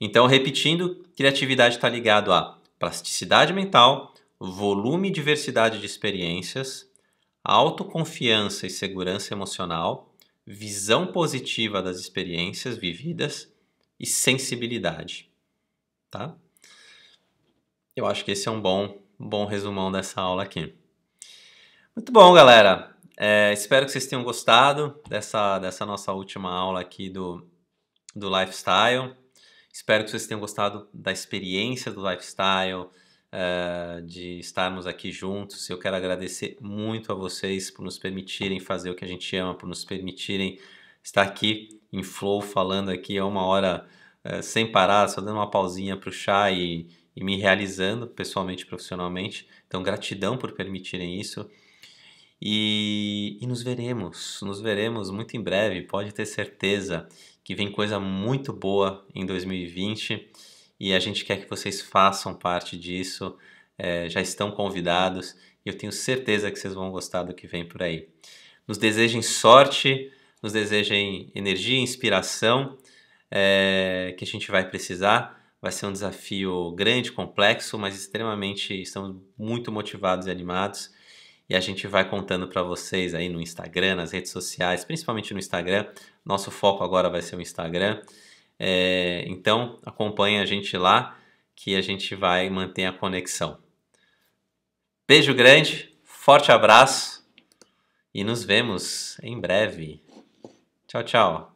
Então, repetindo, criatividade está ligado a plasticidade mental, volume e diversidade de experiências, autoconfiança e segurança emocional, visão positiva das experiências vividas e sensibilidade, tá? Eu acho que esse é um bom bom resumão dessa aula aqui. Muito bom, galera. É, espero que vocês tenham gostado dessa, dessa nossa última aula aqui do, do Lifestyle. Espero que vocês tenham gostado da experiência do Lifestyle, é, de estarmos aqui juntos. Eu quero agradecer muito a vocês por nos permitirem fazer o que a gente ama, por nos permitirem estar aqui em flow, falando aqui a uma hora é, sem parar, só dando uma pausinha para o chá e e me realizando pessoalmente e profissionalmente. Então, gratidão por permitirem isso. E, e nos veremos, nos veremos muito em breve, pode ter certeza que vem coisa muito boa em 2020 e a gente quer que vocês façam parte disso, é, já estão convidados e eu tenho certeza que vocês vão gostar do que vem por aí. Nos desejem sorte, nos desejem energia, inspiração é, que a gente vai precisar Vai ser um desafio grande, complexo, mas extremamente estamos muito motivados e animados. E a gente vai contando para vocês aí no Instagram, nas redes sociais, principalmente no Instagram. Nosso foco agora vai ser o Instagram. É, então acompanhe a gente lá, que a gente vai manter a conexão. Beijo grande, forte abraço e nos vemos em breve. Tchau, tchau.